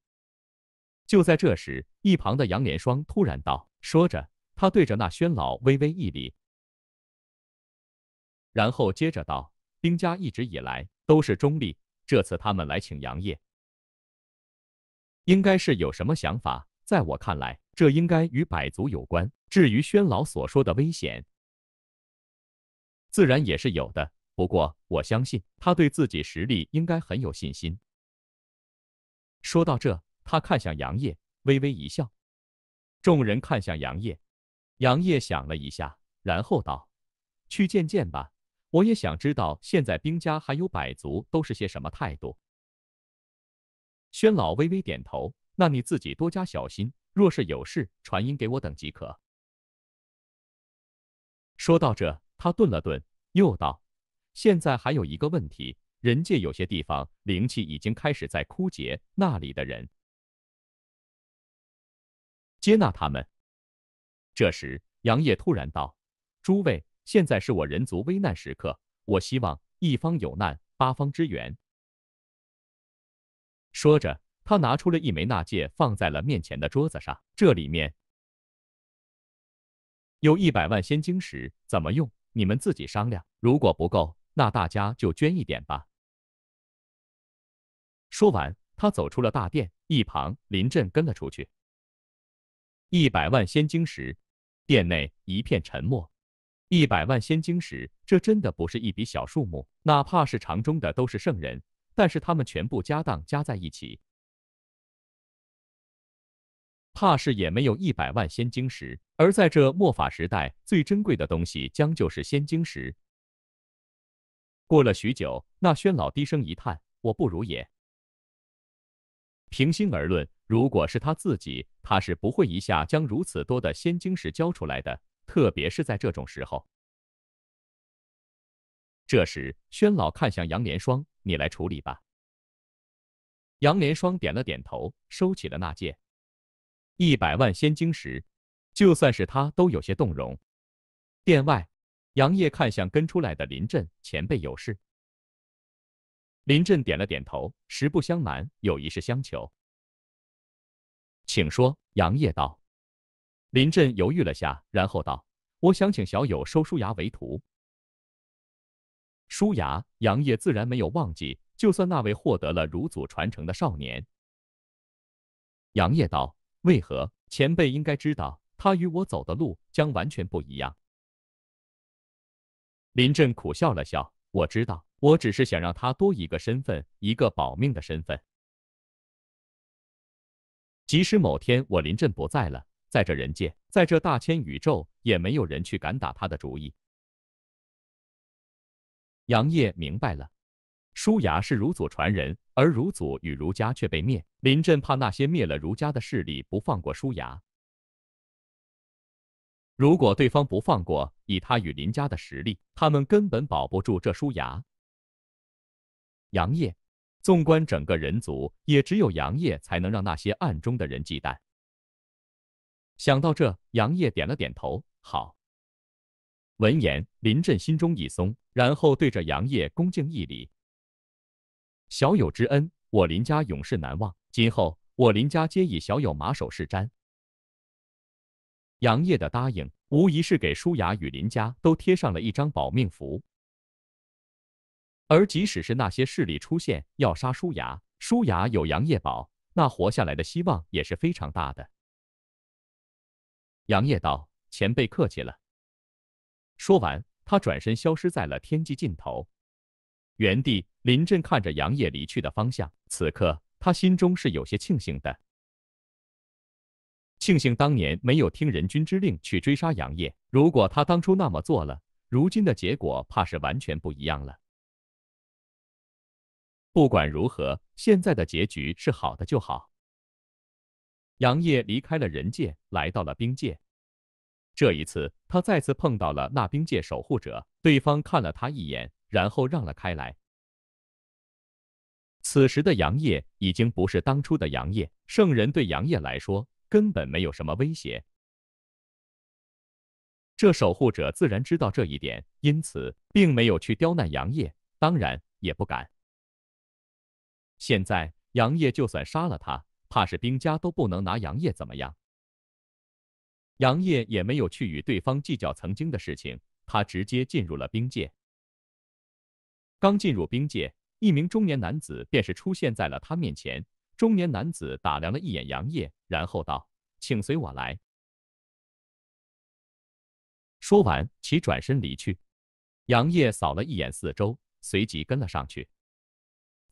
Speaker 1: 就在这时，一旁的杨连双突然道：“说着，他对着那宣老微微一礼，然后接着道：‘丁家一直以来都是中立，这次他们来请杨业，应该是有什么想法。在我看来，这应该与百族有关。至于宣老所说的危险，自然也是有的。不过，我相信他对自己实力应该很有信心。’说到这。”他看向杨业，微微一笑。众人看向杨业，杨业想了一下，然后道：“去见见吧，我也想知道现在兵家还有百族都是些什么态度。”宣老微微点头：“那你自己多加小心，若是有事，传音给我等即可。”说到这，他顿了顿，又道：“现在还有一个问题，人界有些地方灵气已经开始在枯竭，那里的人……”接纳他们。这时，杨业突然道：“诸位，现在是我人族危难时刻，我希望一方有难，八方支援。”说着，他拿出了一枚纳戒，放在了面前的桌子上。这里面有一百万仙晶石，怎么用，你们自己商量。如果不够，那大家就捐一点吧。说完，他走出了大殿，一旁林震跟了出去。一百万仙晶石，店内一片沉默。一百万仙晶石，这真的不是一笔小数目。哪怕是场中的都是圣人，但是他们全部家当加在一起，怕是也没有一百万仙晶石。而在这末法时代，最珍贵的东西将就是仙晶石。过了许久，那宣老低声一叹：“我不如也。”平心而论。如果是他自己，他是不会一下将如此多的仙晶石交出来的，特别是在这种时候。这时，宣老看向杨连双：“你来处理吧。”杨连双点了点头，收起了那剑。一百万仙晶石，就算是他都有些动容。殿外，杨业看向跟出来的林震：“前辈有事。”林震点了点头：“实不相瞒，有一事相求。”请说，杨业道。林震犹豫了下，然后道：“我想请小友收舒雅为徒。”舒雅，杨业自然没有忘记，就算那位获得了儒祖传承的少年。杨业道：“为何？前辈应该知道，他与我走的路将完全不一样。”林震苦笑了笑：“我知道，我只是想让他多一个身份，一个保命的身份。”即使某天我林震不在了，在这人界，在这大千宇宙，也没有人去敢打他的主意。杨业明白了，叔牙是儒祖传人，而儒祖与儒家却被灭。林震怕那些灭了儒家的势力不放过舒牙，如果对方不放过，以他与林家的实力，他们根本保不住这舒牙。杨业。纵观整个人族，也只有杨业才能让那些暗中的人忌惮。想到这，杨业点了点头：“好。”闻言，林震心中一松，然后对着杨业恭敬一礼：“小友之恩，我林家永世难忘。今后我林家皆以小友马首是瞻。”杨业的答应，无疑是给舒雅与林家都贴上了一张保命符。而即使是那些势力出现要杀舒雅，舒雅有杨业保，那活下来的希望也是非常大的。杨业道：“前辈客气了。”说完，他转身消失在了天际尽头。原地，林震看着杨业离去的方向，此刻他心中是有些庆幸的，庆幸当年没有听人君之令去追杀杨业。如果他当初那么做了，如今的结果怕是完全不一样了。不管如何，现在的结局是好的就好。杨业离开了人界，来到了冰界。这一次，他再次碰到了那冰界守护者。对方看了他一眼，然后让了开来。此时的杨业已经不是当初的杨业，圣人对杨业来说根本没有什么威胁。这守护者自然知道这一点，因此并没有去刁难杨业，当然也不敢。现在杨业就算杀了他，怕是兵家都不能拿杨业怎么样。杨业也没有去与对方计较曾经的事情，他直接进入了兵界。刚进入兵界，一名中年男子便是出现在了他面前。中年男子打量了一眼杨业，然后道：“请随我来。”说完，其转身离去。杨业扫了一眼四周，随即跟了上去。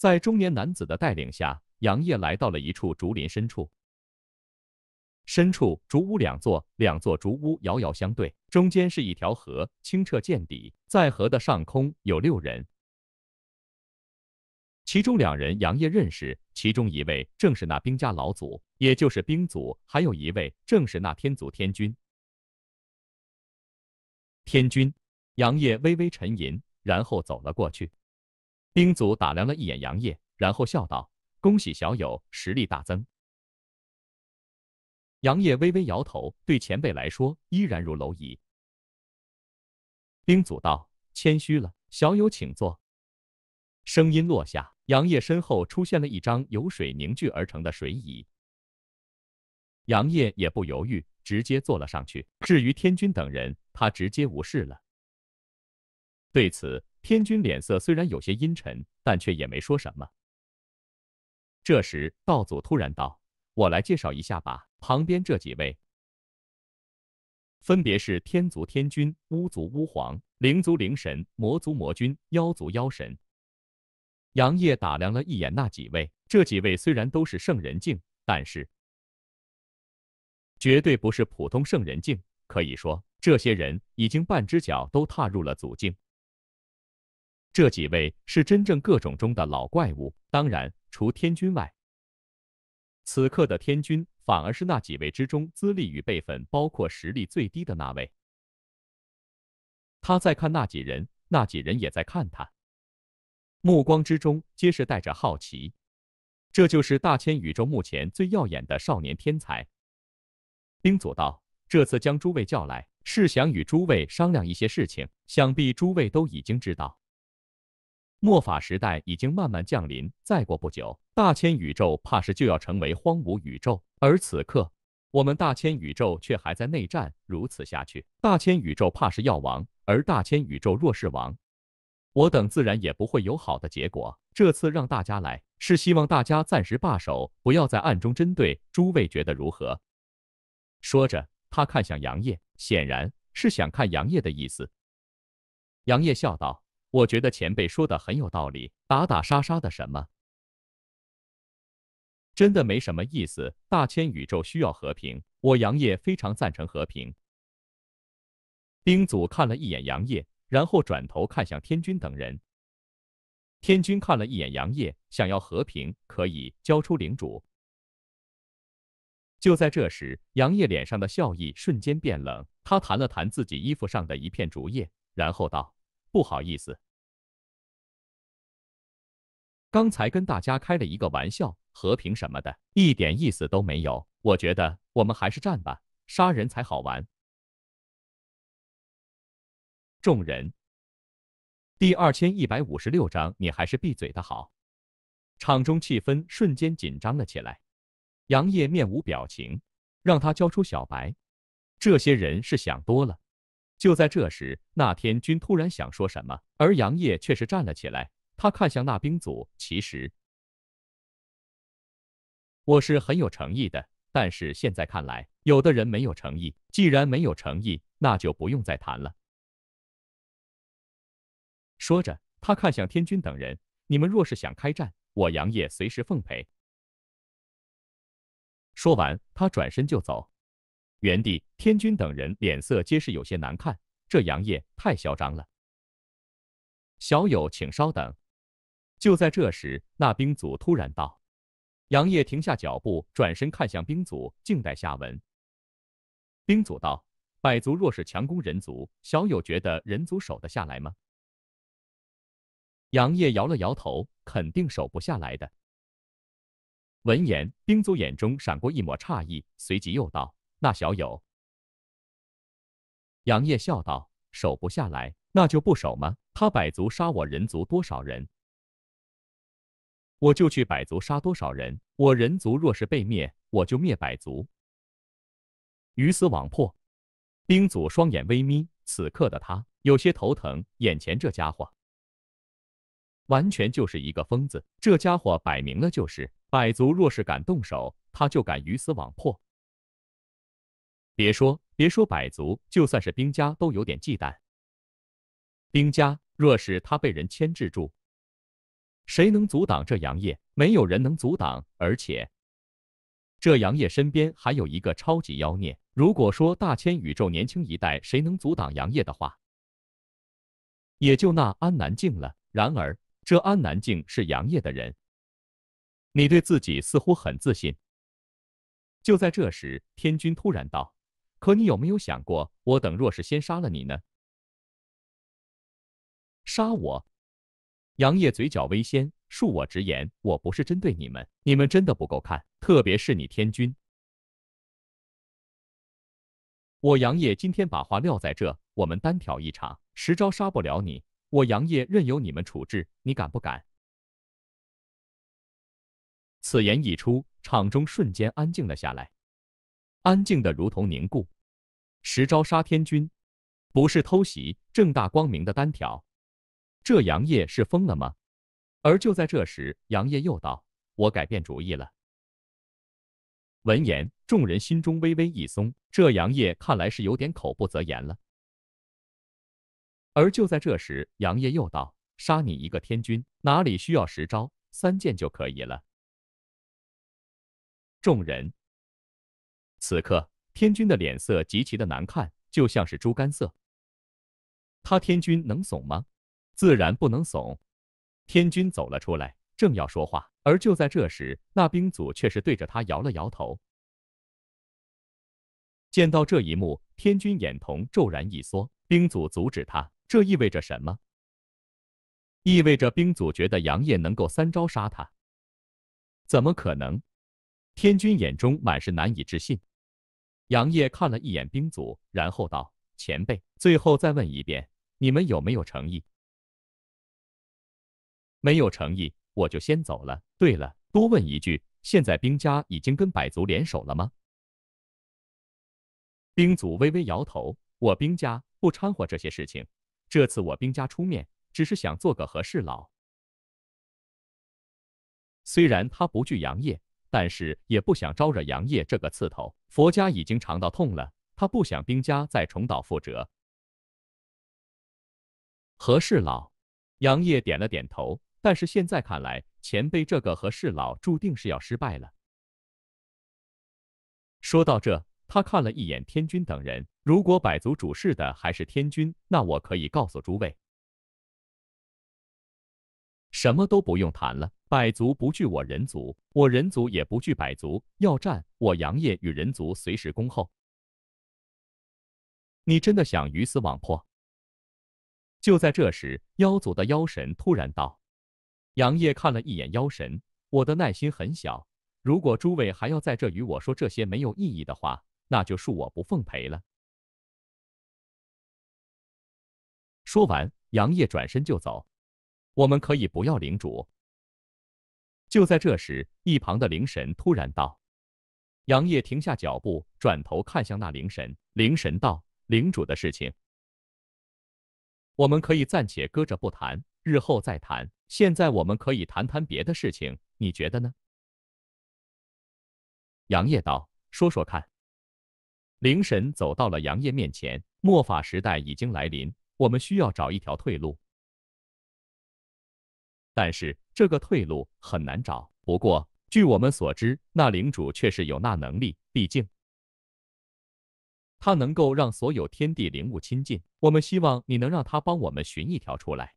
Speaker 1: 在中年男子的带领下，杨业来到了一处竹林深处。深处竹屋两座，两座竹屋遥遥相对，中间是一条河，清澈见底。在河的上空有六人，其中两人杨业认识，其中一位正是那兵家老祖，也就是兵祖，还有一位正是那天族天君。天君，杨业微微沉吟，然后走了过去。丁祖打量了一眼杨业，然后笑道：“恭喜小友，实力大增。”杨业微微摇头，对前辈来说，依然如蝼蚁。丁祖道：“谦虚了，小友请坐。”声音落下，杨业身后出现了一张由水凝聚而成的水椅。杨业也不犹豫，直接坐了上去。至于天君等人，他直接无视了。对此。天君脸色虽然有些阴沉，但却也没说什么。这时，道祖突然道：“我来介绍一下吧，旁边这几位，分别是天族天君、巫族巫皇、灵族灵神、魔族魔君、妖族妖神。”杨业打量了一眼那几位，这几位虽然都是圣人境，但是绝对不是普通圣人境，可以说，这些人已经半只脚都踏入了祖境。这几位是真正各种中的老怪物，当然除天君外，此刻的天君反而是那几位之中资历与辈分、包括实力最低的那位。他在看那几人，那几人也在看他，目光之中皆是带着好奇。这就是大千宇宙目前最耀眼的少年天才。冰祖道：“这次将诸位叫来，是想与诸位商量一些事情，想必诸位都已经知道。”末法时代已经慢慢降临，再过不久，大千宇宙怕是就要成为荒芜宇宙。而此刻，我们大千宇宙却还在内战，如此下去，大千宇宙怕是要亡。而大千宇宙若是亡，我等自然也不会有好的结果。这次让大家来，是希望大家暂时罢手，不要在暗中针对。诸位觉得如何？说着，他看向杨业，显然是想看杨业的意思。杨业笑道。我觉得前辈说的很有道理，打打杀杀的什么，真的没什么意思。大千宇宙需要和平，我杨业非常赞成和平。丁祖看了一眼杨业，然后转头看向天君等人。天君看了一眼杨业，想要和平，可以交出领主。就在这时，杨业脸上的笑意瞬间变冷，他弹了弹自己衣服上的一片竹叶，然后道。不好意思，刚才跟大家开了一个玩笑，和平什么的，一点意思都没有。我觉得我们还是战吧，杀人才好玩。众人，第二千一百五十六章，你还是闭嘴的好。场中气氛瞬间紧张了起来。杨业面无表情，让他交出小白。这些人是想多了。就在这时，那天君突然想说什么，而杨业却是站了起来。他看向那兵卒：“其实我是很有诚意的，但是现在看来，有的人没有诚意。既然没有诚意，那就不用再谈了。”说着，他看向天君等人：“你们若是想开战，我杨业随时奉陪。”说完，他转身就走。元帝、天君等人脸色皆是有些难看，这杨业太嚣张了。小友，请稍等。就在这时，那兵卒突然道：“杨业停下脚步，转身看向兵卒，静待下文。”兵卒道：“百族若是强攻人族，小友觉得人族守得下来吗？”杨业摇了摇头，肯定守不下来的。闻言，兵卒眼中闪过一抹诧异，随即又道。那小友，杨业笑道：“守不下来，那就不守吗？他百族杀我人族多少人，我就去百族杀多少人。我人族若是被灭，我就灭百族，鱼死网破。”兵祖双眼微眯，此刻的他有些头疼，眼前这家伙完全就是一个疯子。这家伙摆明了就是，百族若是敢动手，他就敢鱼死网破。别说别说，百族就算是兵家都有点忌惮。兵家若是他被人牵制住，谁能阻挡这杨业？没有人能阻挡。而且这杨业身边还有一个超级妖孽。如果说大千宇宙年轻一代谁能阻挡杨业的话，也就那安南靖了。然而这安南靖是杨业的人，你对自己似乎很自信。就在这时，天君突然道。可你有没有想过，我等若是先杀了你呢？杀我！杨业嘴角微掀，恕我直言，我不是针对你们，你们真的不够看，特别是你天君。我杨业今天把话撂在这，我们单挑一场，十招杀不了你，我杨业任由你们处置，你敢不敢？此言一出，场中瞬间安静了下来。安静的如同凝固。十招杀天君，不是偷袭，正大光明的单挑。这杨业是疯了吗？而就在这时，杨业又道：“我改变主意了。”闻言，众人心中微微一松。这杨业看来是有点口不择言了。而就在这时，杨业又道：“杀你一个天君，哪里需要十招？三剑就可以了。”众人。此刻天君的脸色极其的难看，就像是猪肝色。他天君能怂吗？自然不能怂。天君走了出来，正要说话，而就在这时，那兵卒却是对着他摇了摇头。见到这一幕，天君眼瞳骤然一缩。兵卒阻止他，这意味着什么？意味着兵卒觉得杨业能够三招杀他？怎么可能？天君眼中满是难以置信。杨业看了一眼兵卒，然后道：“前辈，最后再问一遍，你们有没有诚意？没有诚意，我就先走了。对了，多问一句，现在兵家已经跟百族联手了吗？”兵卒微微摇头：“我兵家不掺和这些事情。这次我兵家出面，只是想做个和事佬。”虽然他不惧杨业。但是也不想招惹杨业这个刺头。佛家已经尝到痛了，他不想兵家再重蹈覆辙。何事老？杨业点了点头。但是现在看来，前辈这个何事老注定是要失败了。说到这，他看了一眼天君等人。如果百族主事的还是天君，那我可以告诉诸位。什么都不用谈了，百族不惧我人族，我人族也不惧百族。要战，我杨业与人族随时恭候。你真的想鱼死网破？就在这时，妖族的妖神突然道：“杨业看了一眼妖神，我的耐心很小。如果诸位还要在这与我说这些没有意义的话，那就恕我不奉陪了。”说完，杨业转身就走。我们可以不要领主。就在这时，一旁的灵神突然道：“杨业停下脚步，转头看向那灵神。灵神道：‘领主的事情，我们可以暂且搁着不谈，日后再谈。现在我们可以谈谈别的事情，你觉得呢？’杨业道：‘说说看。’灵神走到了杨业面前。末法时代已经来临，我们需要找一条退路。”但是这个退路很难找。不过，据我们所知，那领主却是有那能力，毕竟他能够让所有天地灵物亲近。我们希望你能让他帮我们寻一条出来。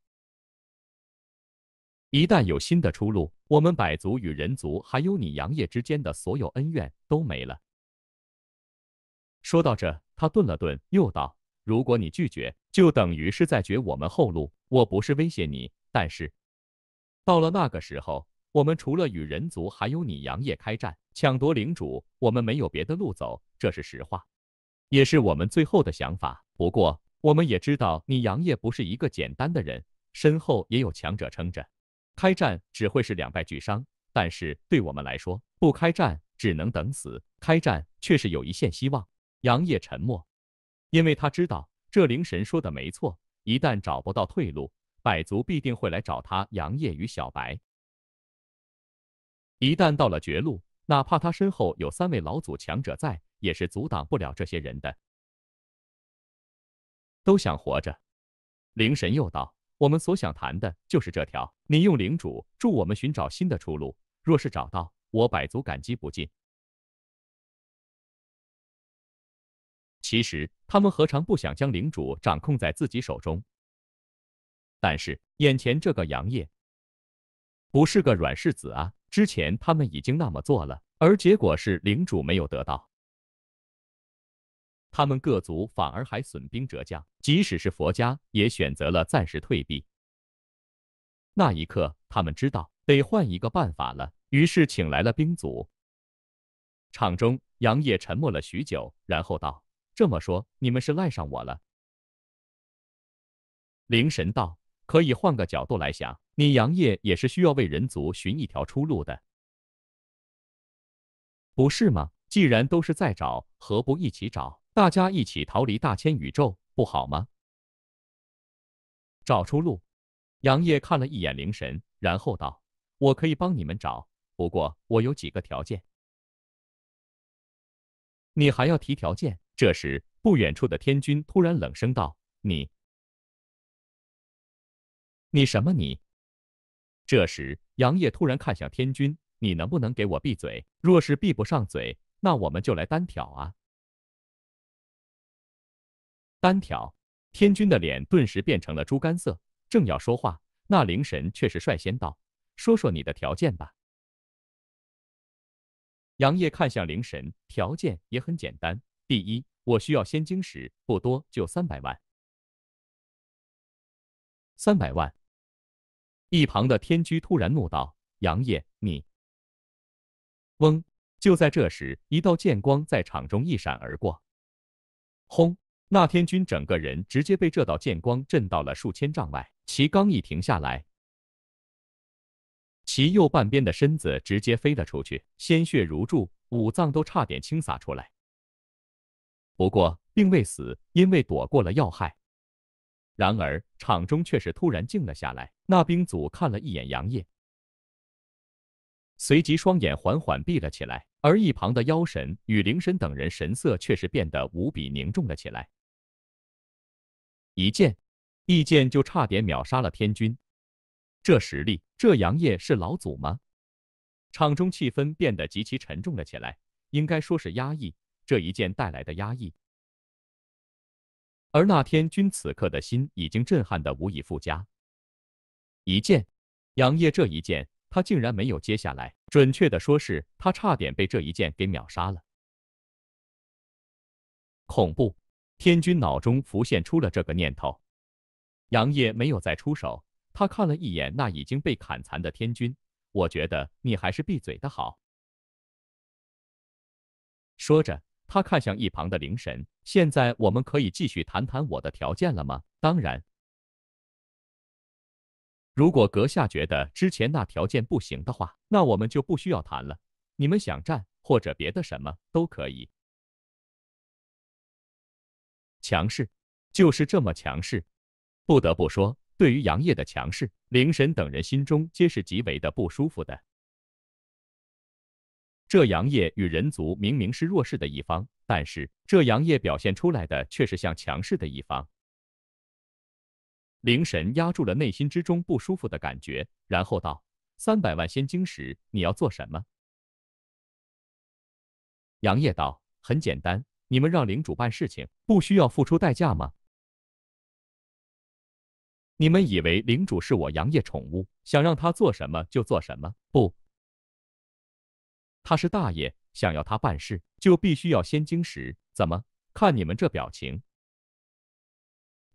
Speaker 1: 一旦有新的出路，我们百族与人族还有你杨业之间的所有恩怨都没了。说到这，他顿了顿，又道：“如果你拒绝，就等于是在绝我们后路。我不是威胁你，但是……”到了那个时候，我们除了与人族还有你杨业开战，抢夺领主，我们没有别的路走，这是实话，也是我们最后的想法。不过，我们也知道你杨业不是一个简单的人，身后也有强者撑着，开战只会是两败俱伤。但是对我们来说，不开战只能等死，开战却是有一线希望。杨业沉默，因为他知道这灵神说的没错，一旦找不到退路。百足必定会来找他。杨业与小白，一旦到了绝路，哪怕他身后有三位老祖强者在，也是阻挡不了这些人的。都想活着。灵神又道：“我们所想谈的就是这条。你用领主助我们寻找新的出路，若是找到，我百足感激不尽。”其实他们何尝不想将领主掌控在自己手中？但是眼前这个杨业不是个软柿子啊！之前他们已经那么做了，而结果是领主没有得到，他们各族反而还损兵折将。即使是佛家，也选择了暂时退避。那一刻，他们知道得换一个办法了，于是请来了兵卒。场中，杨业沉默了许久，然后道：“这么说，你们是赖上我了？”灵神道。可以换个角度来想，你杨业也是需要为人族寻一条出路的，不是吗？既然都是在找，何不一起找？大家一起逃离大千宇宙，不好吗？找出路，杨业看了一眼灵神，然后道：“我可以帮你们找，不过我有几个条件。”你还要提条件？这时，不远处的天君突然冷声道：“你。”你什么你？这时，杨业突然看向天君：“你能不能给我闭嘴？若是闭不上嘴，那我们就来单挑啊！”单挑，天君的脸顿时变成了猪肝色，正要说话，那灵神却是率先道：“说说你的条件吧。”杨业看向灵神，条件也很简单：第一，我需要仙晶石，不多，就三百万。三百万。一旁的天驹突然怒道：“杨业，你！”嗡！就在这时，一道剑光在场中一闪而过，轰！那天君整个人直接被这道剑光震到了数千丈外。其刚一停下来，其右半边的身子直接飞了出去，鲜血如注，五脏都差点倾洒出来。不过，并未死，因为躲过了要害。然而，场中却是突然静了下来。那兵卒看了一眼杨业，随即双眼缓缓闭了起来。而一旁的妖神与灵神等人神色却是变得无比凝重了起来。一剑，一剑就差点秒杀了天君，这实力，这杨业是老祖吗？场中气氛变得极其沉重了起来，应该说是压抑。这一剑带来的压抑。而那天君此刻的心已经震撼的无以复加。一剑，杨业这一剑，他竟然没有接下来。准确的说，是他差点被这一剑给秒杀了。恐怖！天君脑中浮现出了这个念头。杨业没有再出手，他看了一眼那已经被砍残的天君，我觉得你还是闭嘴的好。说着，他看向一旁的灵神：“现在我们可以继续谈谈我的条件了吗？”“当然。”如果阁下觉得之前那条件不行的话，那我们就不需要谈了。你们想战或者别的什么都可以。强势，就是这么强势。不得不说，对于杨业的强势，灵神等人心中皆是极为的不舒服的。这杨业与人族明明是弱势的一方，但是这杨业表现出来的却是像强势的一方。灵神压住了内心之中不舒服的感觉，然后道：“三百万仙晶石，你要做什么？”杨业道：“很简单，你们让领主办事情，不需要付出代价吗？你们以为领主是我杨业宠物，想让他做什么就做什么？不，他是大爷，想要他办事，就必须要仙晶石。怎么看你们这表情？”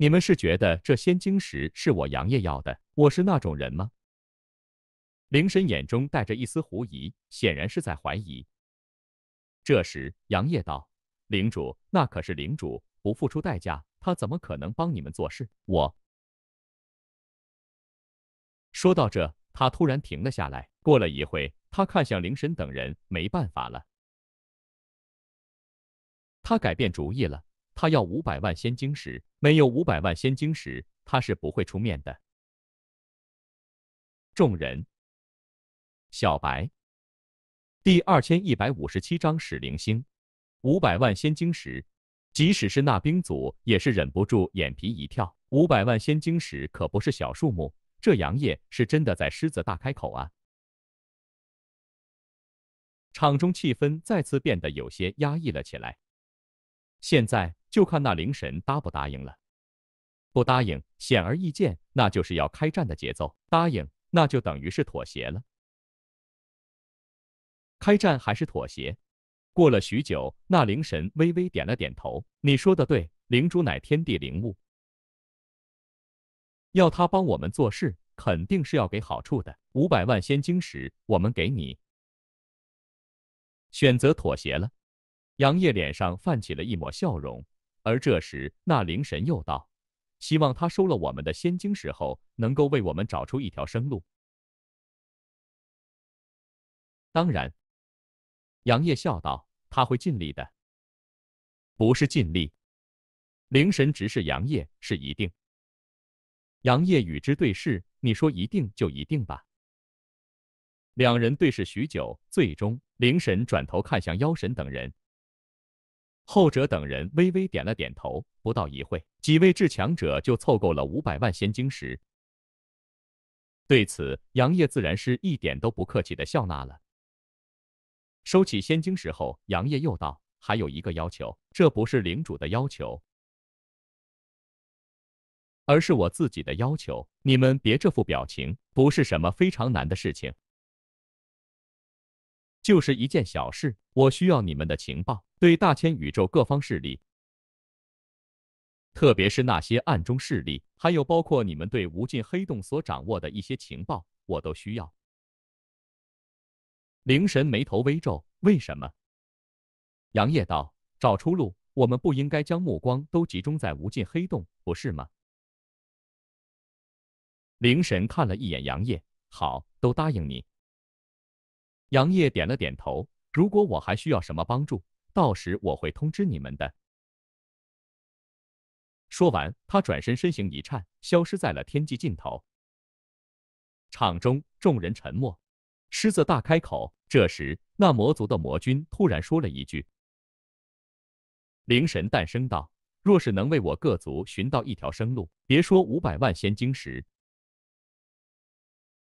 Speaker 1: 你们是觉得这仙晶石是我杨业要的？我是那种人吗？灵神眼中带着一丝狐疑，显然是在怀疑。这时，杨业道：“领主，那可是领主，不付出代价，他怎么可能帮你们做事？”我说到这，他突然停了下来。过了一会，他看向灵神等人，没办法了，他改变主意了。他要五百万仙晶石，没有五百万仙晶石，他是不会出面的。众人，小白，第二千一百五十七章史灵星，五百万仙晶石，即使是那兵卒也是忍不住眼皮一跳。五百万仙晶石可不是小数目，这杨业是真的在狮子大开口啊！场中气氛再次变得有些压抑了起来，现在。就看那灵神答不答应了。不答应，显而易见，那就是要开战的节奏。答应，那就等于是妥协了。开战还是妥协？过了许久，那灵神微微点了点头。你说的对，灵珠乃天地灵物，要他帮我们做事，肯定是要给好处的。五百万仙晶石，我们给你。选择妥协了。杨业脸上泛起了一抹笑容。而这时，那灵神又道：“希望他收了我们的仙晶石后，能够为我们找出一条生路。”当然，杨业笑道：“他会尽力的，不是尽力。”灵神直视杨业，是一定。杨业与之对视，你说一定就一定吧。两人对视许久，最终灵神转头看向妖神等人。后者等人微微点了点头。不到一会，几位至强者就凑够了五百万仙晶石。对此，杨业自然是一点都不客气的笑纳了。收起仙晶石后，杨业又道：“还有一个要求，这不是领主的要求，而是我自己的要求。你们别这副表情，不是什么非常难的事情，就是一件小事。我需要你们的情报。”对大千宇宙各方势力，特别是那些暗中势力，还有包括你们对无尽黑洞所掌握的一些情报，我都需要。灵神眉头微皱：“为什么？”杨业道：“找出路，我们不应该将目光都集中在无尽黑洞，不是吗？”灵神看了一眼杨业：“好，都答应你。”杨业点了点头：“如果我还需要什么帮助？”到时我会通知你们的。说完，他转身，身形一颤，消失在了天际尽头。场中众人沉默。狮子大开口。这时，那魔族的魔君突然说了一句：“灵神诞生道，若是能为我各族寻到一条生路，别说五百万仙晶石，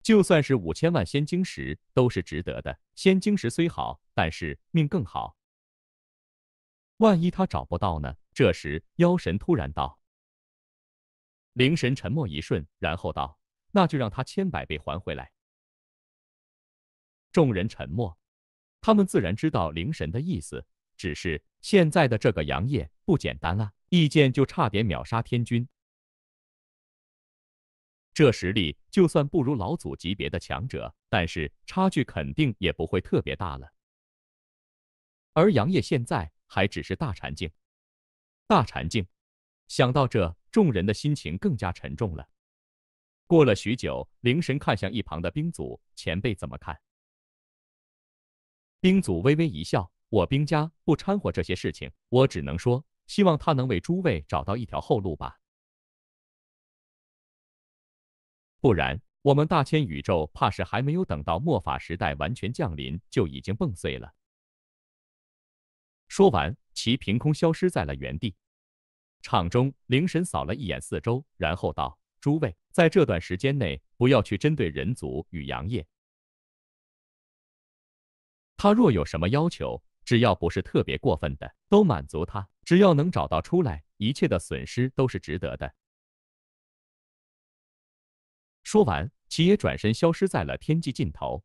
Speaker 1: 就算是五千万仙晶石，都是值得的。仙晶石虽好，但是命更好。”万一他找不到呢？这时，妖神突然道：“灵神沉默一瞬，然后道：‘那就让他千百倍还回来。’”众人沉默，他们自然知道灵神的意思，只是现在的这个杨业不简单啊！一剑就差点秒杀天君，这实力就算不如老祖级别的强者，但是差距肯定也不会特别大了。而杨业现在……还只是大禅境，大禅境。想到这，众人的心情更加沉重了。过了许久，灵神看向一旁的冰祖前辈，怎么看？冰祖微微一笑：“我兵家不掺和这些事情，我只能说，希望他能为诸位找到一条后路吧。不然，我们大千宇宙怕是还没有等到末法时代完全降临，就已经崩碎了。”说完，其凭空消失在了原地。场中灵神扫了一眼四周，然后道：“诸位在这段时间内不要去针对人族与杨业。他若有什么要求，只要不是特别过分的，都满足他。只要能找到出来，一切的损失都是值得的。”说完，其也转身消失在了天际尽头。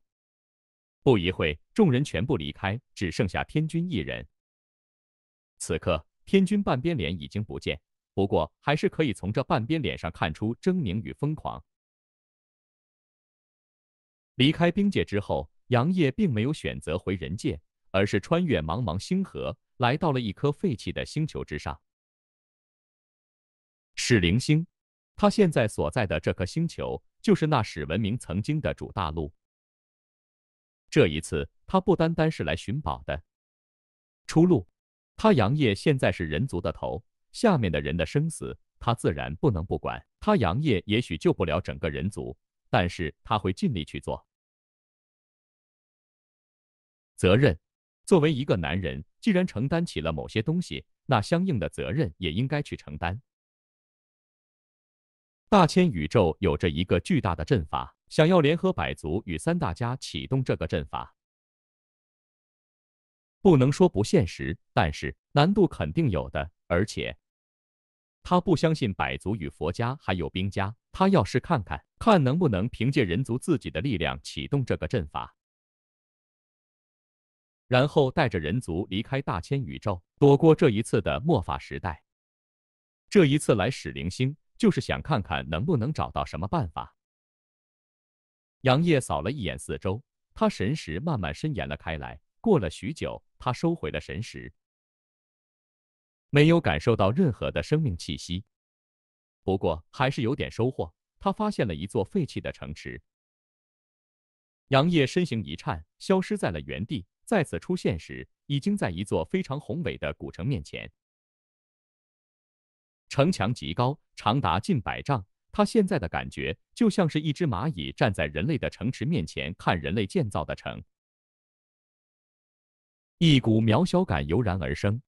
Speaker 1: 不一会，众人全部离开，只剩下天君一人。此刻，天君半边脸已经不见，不过还是可以从这半边脸上看出狰狞与疯狂。离开冰界之后，杨业并没有选择回人界，而是穿越茫茫星河，来到了一颗废弃的星球之上——史灵星。他现在所在的这颗星球，就是那史文明曾经的主大陆。这一次，他不单单是来寻宝的，出路。他杨业现在是人族的头，下面的人的生死，他自然不能不管。他杨业也许救不了整个人族，但是他会尽力去做。责任，作为一个男人，既然承担起了某些东西，那相应的责任也应该去承担。大千宇宙有着一个巨大的阵法，想要联合百族与三大家启动这个阵法。不能说不现实，但是难度肯定有的。而且，他不相信百族与佛家还有兵家。他要是看看看能不能凭借人族自己的力量启动这个阵法，然后带着人族离开大千宇宙，躲过这一次的末法时代。这一次来史灵星，就是想看看能不能找到什么办法。杨业扫了一眼四周，他神识慢慢伸延了开来。过了许久，他收回了神识，没有感受到任何的生命气息。不过还是有点收获，他发现了一座废弃的城池。杨业身形一颤，消失在了原地，再次出现时，已经在一座非常宏伟的古城面前。城墙极高，长达近百丈。他现在的感觉，就像是一只蚂蚁站在人类的城池面前，看人类建造的城。一股渺小感油然而生。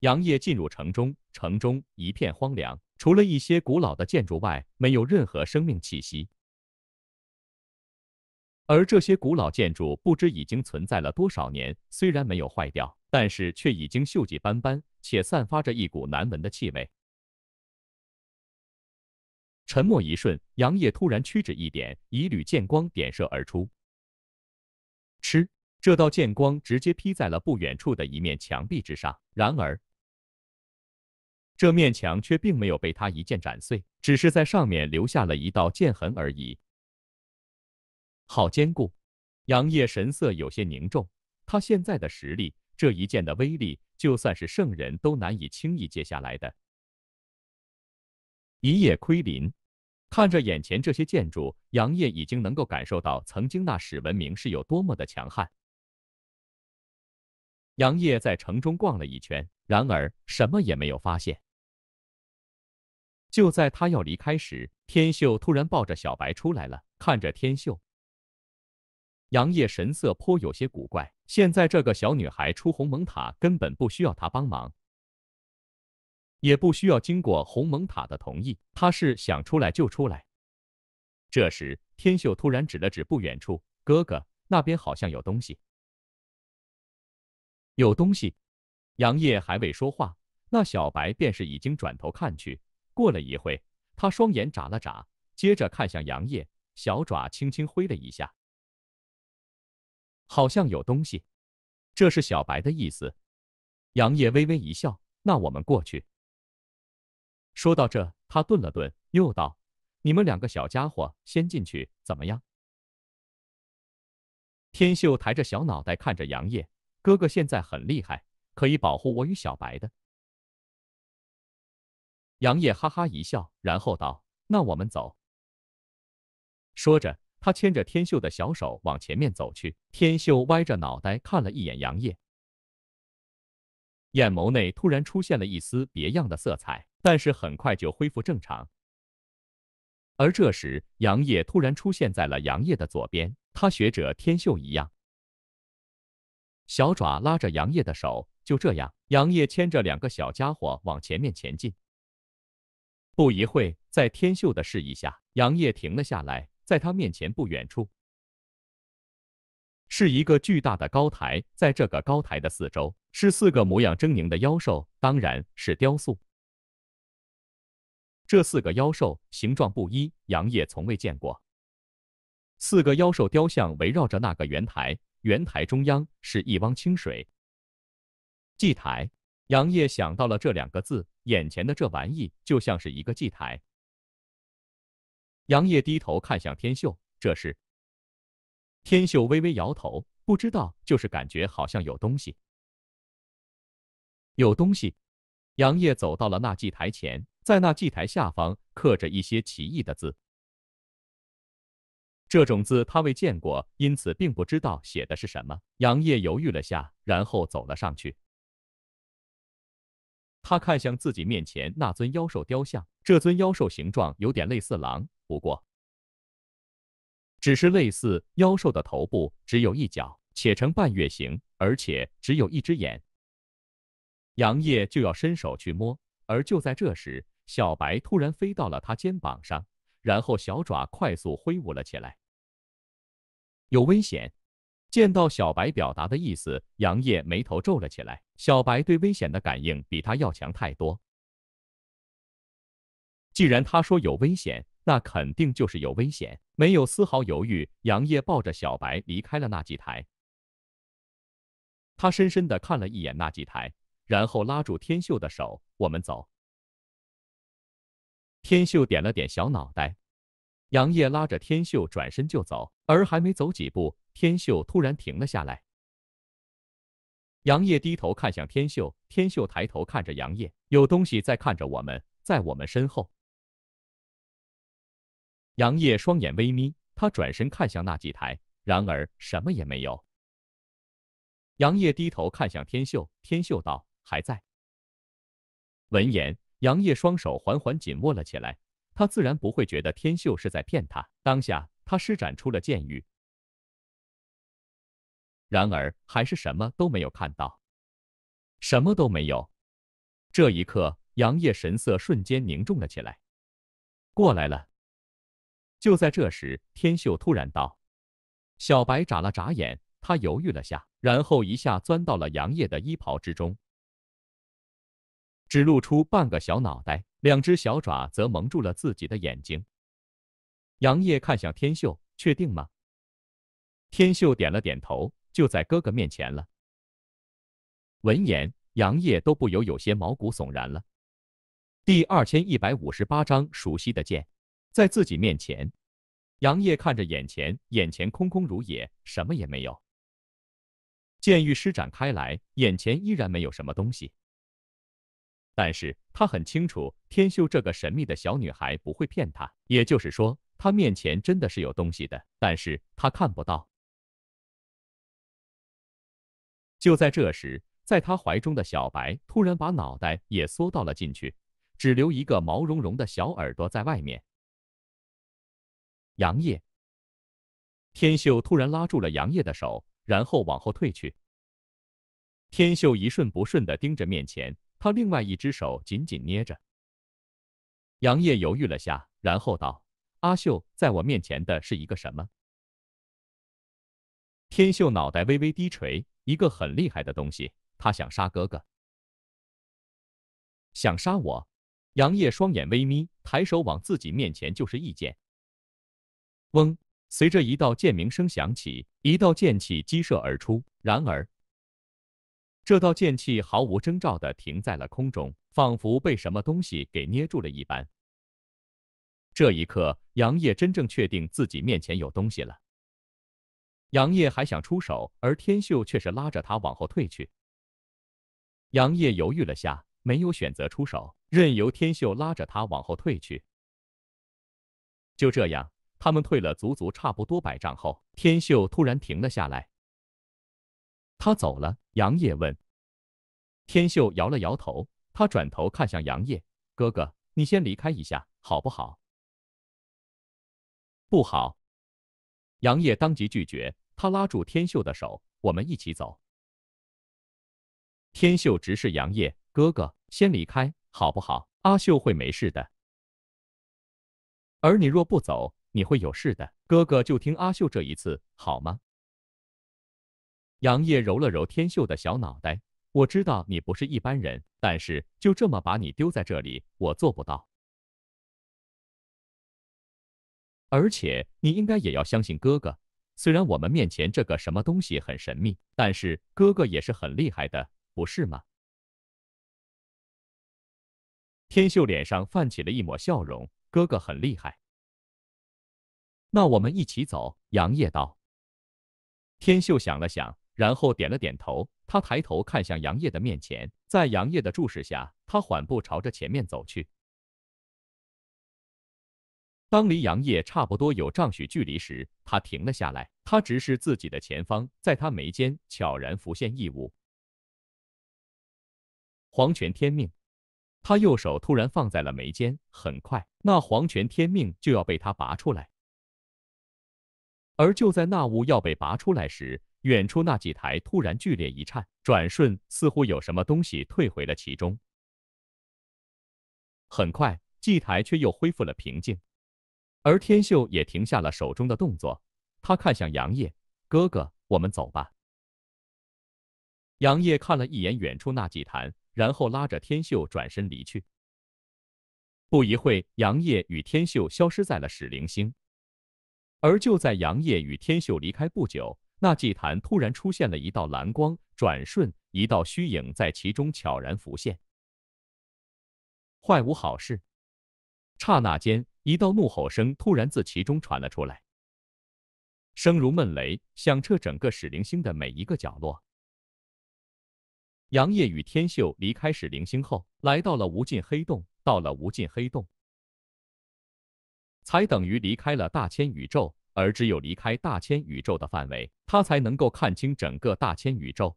Speaker 1: 杨业进入城中，城中一片荒凉，除了一些古老的建筑外，没有任何生命气息。而这些古老建筑不知已经存在了多少年，虽然没有坏掉，但是却已经锈迹斑斑，且散发着一股难闻的气味。沉默一瞬，杨业突然屈指一点，一缕剑光点射而出。吃。这道剑光直接劈在了不远处的一面墙壁之上，然而这面墙却并没有被他一剑斩碎，只是在上面留下了一道剑痕而已。好坚固！杨业神色有些凝重，他现在的实力，这一剑的威力，就算是圣人都难以轻易接下来的。一叶窥林，看着眼前这些建筑，杨业已经能够感受到曾经那史文明是有多么的强悍。杨业在城中逛了一圈，然而什么也没有发现。就在他要离开时，天秀突然抱着小白出来了。看着天秀，杨业神色颇有些古怪。现在这个小女孩出鸿蒙塔根本不需要他帮忙，也不需要经过鸿蒙塔的同意，他是想出来就出来。这时，天秀突然指了指不远处：“哥哥，那边好像有东西。”有东西，杨业还未说话，那小白便是已经转头看去。过了一会，他双眼眨了眨，接着看向杨业，小爪轻轻挥了一下，好像有东西。这是小白的意思。杨业微微一笑，那我们过去。说到这，他顿了顿，又道：“你们两个小家伙先进去，怎么样？”天秀抬着小脑袋看着杨业。哥哥现在很厉害，可以保护我与小白的。杨业哈哈一笑，然后道：“那我们走。”说着，他牵着天秀的小手往前面走去。天秀歪着脑袋看了一眼杨业，眼眸内突然出现了一丝别样的色彩，但是很快就恢复正常。而这时，杨业突然出现在了杨业的左边，他学着天秀一样。小爪拉着杨业的手，就这样，杨业牵着两个小家伙往前面前进。不一会在天秀的示意下，杨业停了下来。在他面前不远处，是一个巨大的高台，在这个高台的四周，是四个模样狰狞的妖兽，当然是雕塑。这四个妖兽形状不一，杨业从未见过。四个妖兽雕像围绕着那个圆台。圆台中央是一汪清水。祭台，杨业想到了这两个字，眼前的这玩意就像是一个祭台。杨业低头看向天秀，这是？天秀微微摇头，不知道，就是感觉好像有东西。有东西。杨业走到了那祭台前，在那祭台下方刻着一些奇异的字。这种字他未见过，因此并不知道写的是什么。杨业犹豫了下，然后走了上去。他看向自己面前那尊妖兽雕像，这尊妖兽形状有点类似狼，不过只是类似。妖兽的头部只有一角，且呈半月形，而且只有一只眼。杨业就要伸手去摸，而就在这时，小白突然飞到了他肩膀上。然后小爪快速挥舞了起来，有危险！见到小白表达的意思，杨业眉头皱了起来。小白对危险的感应比他要强太多。既然他说有危险，那肯定就是有危险。没有丝毫犹豫，杨业抱着小白离开了那几台。他深深地看了一眼那几台，然后拉住天秀的手：“我们走。”天秀点了点小脑袋，杨烨拉着天秀转身就走，而还没走几步，天秀突然停了下来。杨烨低头看向天秀，天秀抬头看着杨烨，有东西在看着我们，在我们身后。杨烨双眼微眯，他转身看向那几台，然而什么也没有。杨烨低头看向天秀，天秀道：“还在。”闻言。杨业双手缓缓紧握了起来，他自然不会觉得天秀是在骗他。当下，他施展出了剑域，然而还是什么都没有看到，什么都没有。这一刻，杨业神色瞬间凝重了起来。过来了。就在这时，天秀突然道：“小白眨了眨眼，他犹豫了下，然后一下钻到了杨业的衣袍之中。”只露出半个小脑袋，两只小爪则蒙住了自己的眼睛。杨业看向天秀，确定吗？天秀点了点头，就在哥哥面前了。闻言，杨业都不由有些毛骨悚然了。第二千一百五十八章熟悉的剑，在自己面前，杨业看着眼前，眼前空空如也，什么也没有。剑欲施展开来，眼前依然没有什么东西。但是他很清楚，天秀这个神秘的小女孩不会骗他，也就是说，他面前真的是有东西的，但是他看不到。就在这时，在他怀中的小白突然把脑袋也缩到了进去，只留一个毛茸茸的小耳朵在外面。杨烨，天秀突然拉住了杨烨的手，然后往后退去。天秀一顺不顺的盯着面前。他另外一只手紧紧捏着。杨业犹豫了下，然后道：“阿秀，在我面前的是一个什么？”天秀脑袋微微低垂，一个很厉害的东西。他想杀哥哥，想杀我。杨业双眼微眯，抬手往自己面前就是一剑。嗡，随着一道剑鸣声响起，一道剑气激射而出。然而，这道剑气毫无征兆地停在了空中，仿佛被什么东西给捏住了一般。这一刻，杨业真正确定自己面前有东西了。杨业还想出手，而天秀却是拉着他往后退去。杨业犹豫了下，没有选择出手，任由天秀拉着他往后退去。就这样，他们退了足足差不多百丈后，天秀突然停了下来。他走了。杨烨问：“天秀摇了摇头，他转头看向杨烨哥哥，你先离开一下好不好？”“不好。”杨烨当即拒绝，他拉住天秀的手：“我们一起走。”天秀直视杨烨哥哥：“先离开好不好？阿秀会没事的，而你若不走，你会有事的。哥哥就听阿秀这一次，好吗？”杨业揉了揉天秀的小脑袋，我知道你不是一般人，但是就这么把你丢在这里，我做不到。而且你应该也要相信哥哥，虽然我们面前这个什么东西很神秘，但是哥哥也是很厉害的，不是吗？天秀脸上泛起了一抹笑容，哥哥很厉害。那我们一起走，杨业道。天秀想了想。然后点了点头，他抬头看向杨业的面前，在杨业的注视下，他缓步朝着前面走去。当离杨业差不多有丈许距离时，他停了下来，他直视自己的前方，在他眉间悄然浮现异物——黄泉天命。他右手突然放在了眉间，很快，那黄泉天命就要被他拔出来。而就在那物要被拔出来时，远处那祭台突然剧烈一颤，转瞬似乎有什么东西退回了其中。很快，祭台却又恢复了平静，而天秀也停下了手中的动作。他看向杨业：“哥哥，我们走吧。”杨业看了一眼远处那祭坛，然后拉着天秀转身离去。不一会杨业与天秀消失在了史灵星。而就在杨业与天秀离开不久，那祭坛突然出现了一道蓝光，转瞬一道虚影在其中悄然浮现。坏无好事，刹那间，一道怒吼声突然自其中传了出来，声如闷雷，响彻整个始灵星的每一个角落。杨业与天秀离开始灵星后，来到了无尽黑洞，到了无尽黑洞，才等于离开了大千宇宙。而只有离开大千宇宙的范围，他才能够看清整个大千宇宙。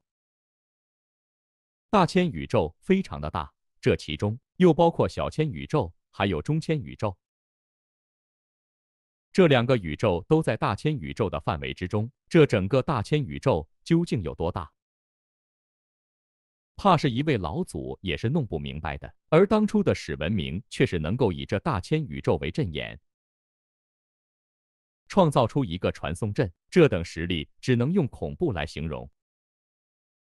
Speaker 1: 大千宇宙非常的大，这其中又包括小千宇宙，还有中千宇宙。这两个宇宙都在大千宇宙的范围之中。这整个大千宇宙究竟有多大？怕是一位老祖也是弄不明白的。而当初的史文明却是能够以这大千宇宙为阵眼。创造出一个传送阵，这等实力只能用恐怖来形容。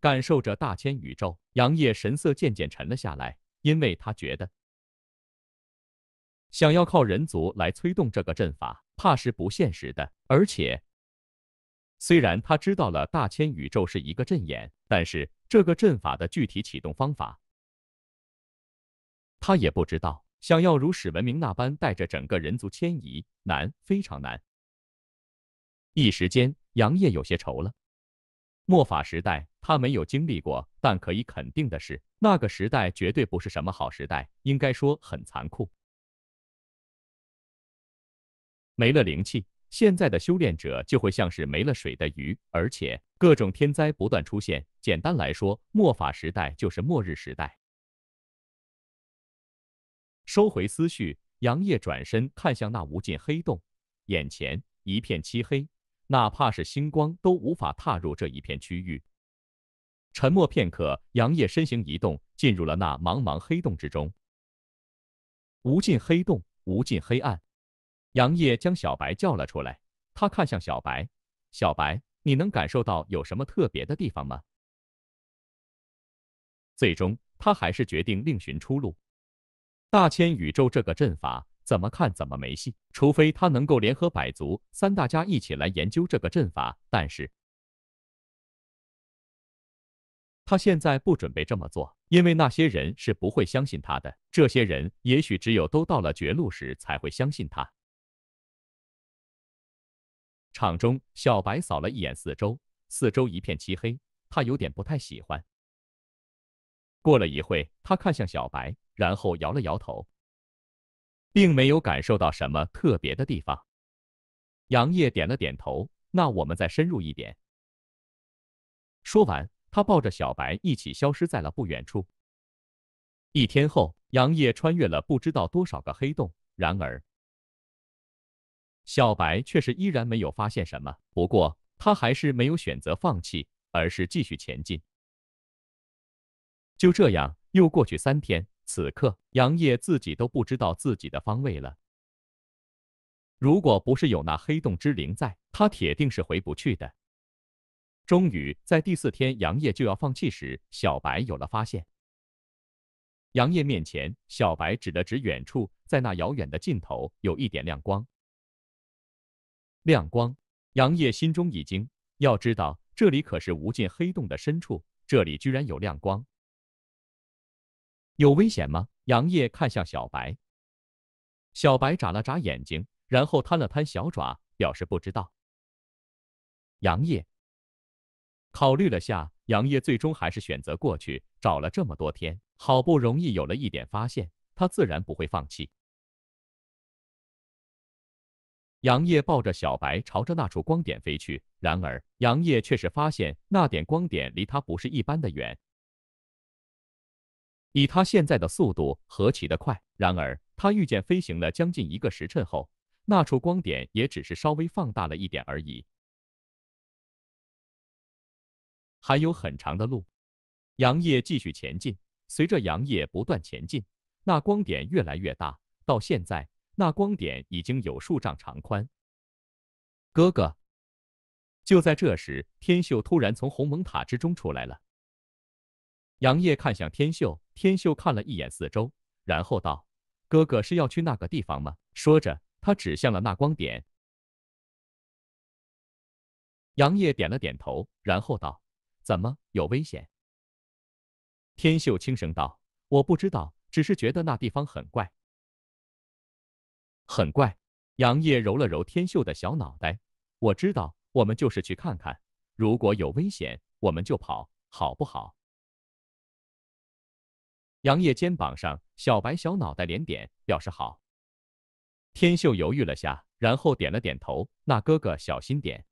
Speaker 1: 感受着大千宇宙，杨业神色渐渐沉了下来，因为他觉得，想要靠人族来催动这个阵法，怕是不现实的。而且，虽然他知道了大千宇宙是一个阵眼，但是这个阵法的具体启动方法，他也不知道。想要如史文明那般带着整个人族迁移，难，非常难。一时间，杨业有些愁了。末法时代他没有经历过，但可以肯定的是，那个时代绝对不是什么好时代，应该说很残酷。没了灵气，现在的修炼者就会像是没了水的鱼，而且各种天灾不断出现。简单来说，末法时代就是末日时代。收回思绪，杨业转身看向那无尽黑洞，眼前一片漆黑。哪怕是星光都无法踏入这一片区域。沉默片刻，杨业身形移动，进入了那茫茫黑洞之中。无尽黑洞，无尽黑暗。杨业将小白叫了出来，他看向小白：“小白，你能感受到有什么特别的地方吗？”最终，他还是决定另寻出路。大千宇宙这个阵法。怎么看怎么没戏，除非他能够联合百族三大家一起来研究这个阵法。但是，他现在不准备这么做，因为那些人是不会相信他的。这些人也许只有都到了绝路时才会相信他。场中小白扫了一眼四周，四周一片漆黑，他有点不太喜欢。过了一会，他看向小白，然后摇了摇头。并没有感受到什么特别的地方，杨业点了点头。那我们再深入一点。说完，他抱着小白一起消失在了不远处。一天后，杨业穿越了不知道多少个黑洞，然而小白却是依然没有发现什么。不过他还是没有选择放弃，而是继续前进。就这样，又过去三天。此刻，杨业自己都不知道自己的方位了。如果不是有那黑洞之灵在，他铁定是回不去的。终于，在第四天，杨业就要放弃时，小白有了发现。杨业面前，小白指了指远处，在那遥远的尽头，有一点亮光。亮光，杨业心中一惊。要知道，这里可是无尽黑洞的深处，这里居然有亮光！有危险吗？杨业看向小白，小白眨了眨眼睛，然后摊了摊小爪，表示不知道。杨业考虑了下，杨业最终还是选择过去。找了这么多天，好不容易有了一点发现，他自然不会放弃。杨业抱着小白朝着那处光点飞去，然而杨业却是发现那点光点离他不是一般的远。以他现在的速度，何其的快！然而，他御剑飞行了将近一个时辰后，那处光点也只是稍微放大了一点而已。还有很长的路，杨业继续前进。随着杨业不断前进，那光点越来越大，到现在，那光点已经有数丈长宽。哥哥，就在这时，天秀突然从鸿蒙塔之中出来了。杨业看向天秀，天秀看了一眼四周，然后道：“哥哥是要去那个地方吗？”说着，他指向了那光点。杨业点了点头，然后道：“怎么有危险？”天秀轻声道：“我不知道，只是觉得那地方很怪，很怪。”杨业揉了揉天秀的小脑袋：“我知道，我们就是去看看。如果有危险，我们就跑，好不好？”杨烨肩膀上，小白小脑袋连点表示好。天秀犹豫了下，然后点了点头。那哥哥小心点。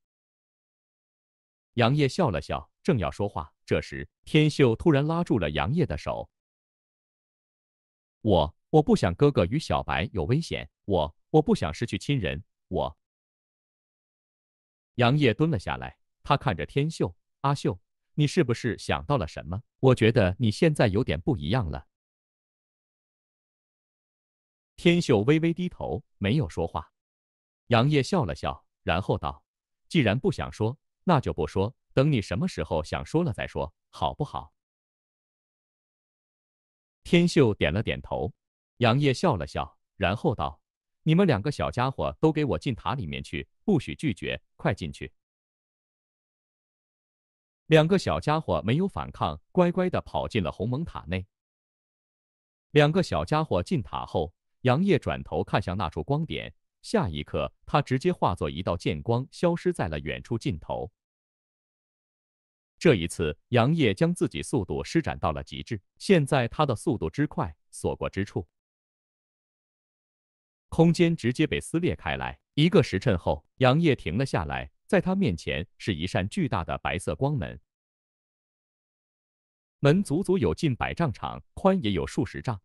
Speaker 1: 杨烨笑了笑，正要说话，这时天秀突然拉住了杨烨的手。我我不想哥哥与小白有危险，我我不想失去亲人，我……杨烨蹲了下来，他看着天秀，阿秀。你是不是想到了什么？我觉得你现在有点不一样了。天秀微微低头，没有说话。杨业笑了笑，然后道：“既然不想说，那就不说。等你什么时候想说了再说，好不好？”天秀点了点头。杨业笑了笑，然后道：“你们两个小家伙都给我进塔里面去，不许拒绝，快进去。”两个小家伙没有反抗，乖乖地跑进了鸿蒙塔内。两个小家伙进塔后，杨业转头看向那处光点，下一刻，他直接化作一道剑光，消失在了远处尽头。这一次，杨业将自己速度施展到了极致，现在他的速度之快，所过之处，空间直接被撕裂开来。一个时辰后，杨业停了下来。在他面前是一扇巨大的白色光门，门足足有近百丈长，宽也有数十丈，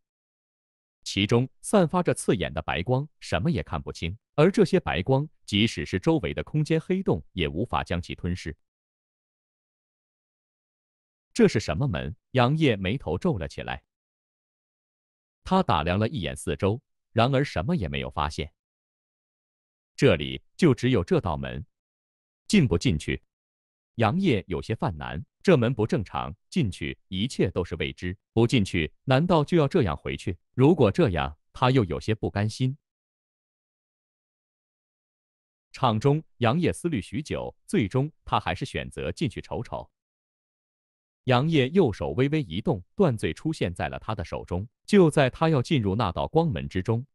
Speaker 1: 其中散发着刺眼的白光，什么也看不清。而这些白光，即使是周围的空间黑洞也无法将其吞噬。这是什么门？杨业眉头皱了起来，他打量了一眼四周，然而什么也没有发现，这里就只有这道门。进不进去？杨业有些犯难，这门不正常，进去一切都是未知；不进去，难道就要这样回去？如果这样，他又有些不甘心。场中，杨业思虑许久，最终他还是选择进去瞅瞅。杨业右手微微一动，断罪出现在了他的手中。就在他要进入那道光门之中。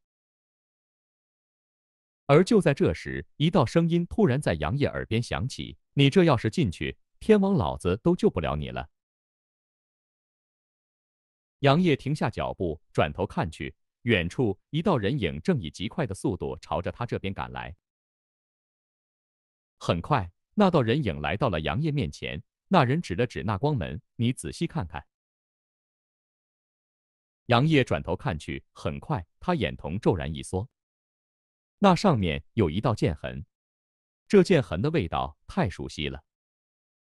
Speaker 1: 而就在这时，一道声音突然在杨业耳边响起：“你这要是进去，天王老子都救不了你了。”杨业停下脚步，转头看去，远处一道人影正以极快的速度朝着他这边赶来。很快，那道人影来到了杨业面前。那人指了指那光门：“你仔细看看。”杨业转头看去，很快，他眼瞳骤然一缩。那上面有一道剑痕，这剑痕的味道太熟悉了，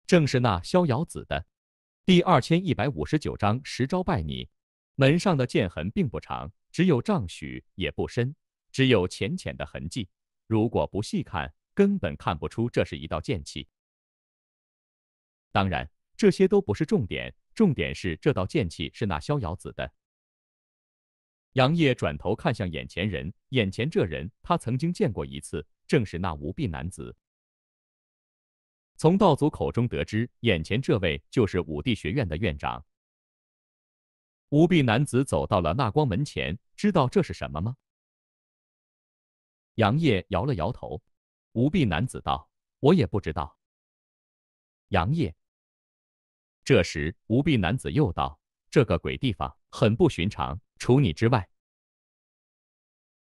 Speaker 1: 正是那逍遥子的。第二千一百五十九章十招败你。门上的剑痕并不长，只有丈许，也不深，只有浅浅的痕迹。如果不细看，根本看不出这是一道剑气。当然，这些都不是重点，重点是这道剑气是那逍遥子的。杨业转头看向眼前人，眼前这人他曾经见过一次，正是那无臂男子。从道祖口中得知，眼前这位就是武帝学院的院长。无臂男子走到了那光门前，知道这是什么吗？杨业摇了摇头。无臂男子道：“我也不知道。”杨业。这时，无臂男子又道：“这个鬼地方很不寻常。”除你之外，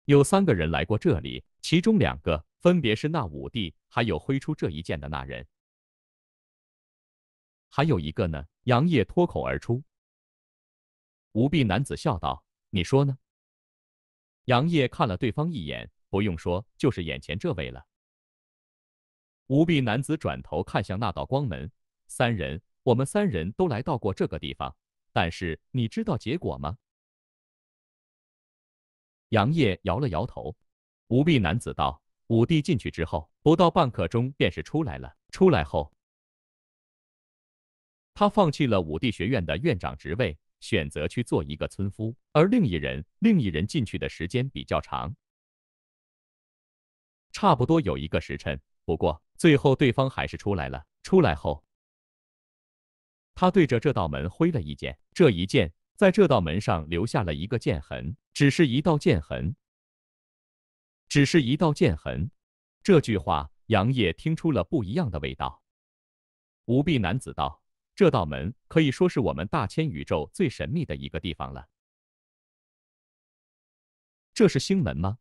Speaker 1: 有三个人来过这里，其中两个分别是那五弟，还有挥出这一剑的那人，还有一个呢？杨业脱口而出。无臂男子笑道：“你说呢？”杨业看了对方一眼，不用说，就是眼前这位了。无臂男子转头看向那道光门：“三人，我们三人都来到过这个地方，但是你知道结果吗？”杨业摇了摇头，无臂男子道：“武帝进去之后，不到半刻钟便是出来了。出来后，他放弃了武帝学院的院长职位，选择去做一个村夫。而另一人，另一人进去的时间比较长，差不多有一个时辰。不过，最后对方还是出来了。出来后，他对着这道门挥了一剑，这一剑。”在这道门上留下了一个剑痕，只是一道剑痕，只是一道剑痕。这句话，杨业听出了不一样的味道。无臂男子道：“这道门可以说是我们大千宇宙最神秘的一个地方了。”这是星门吗？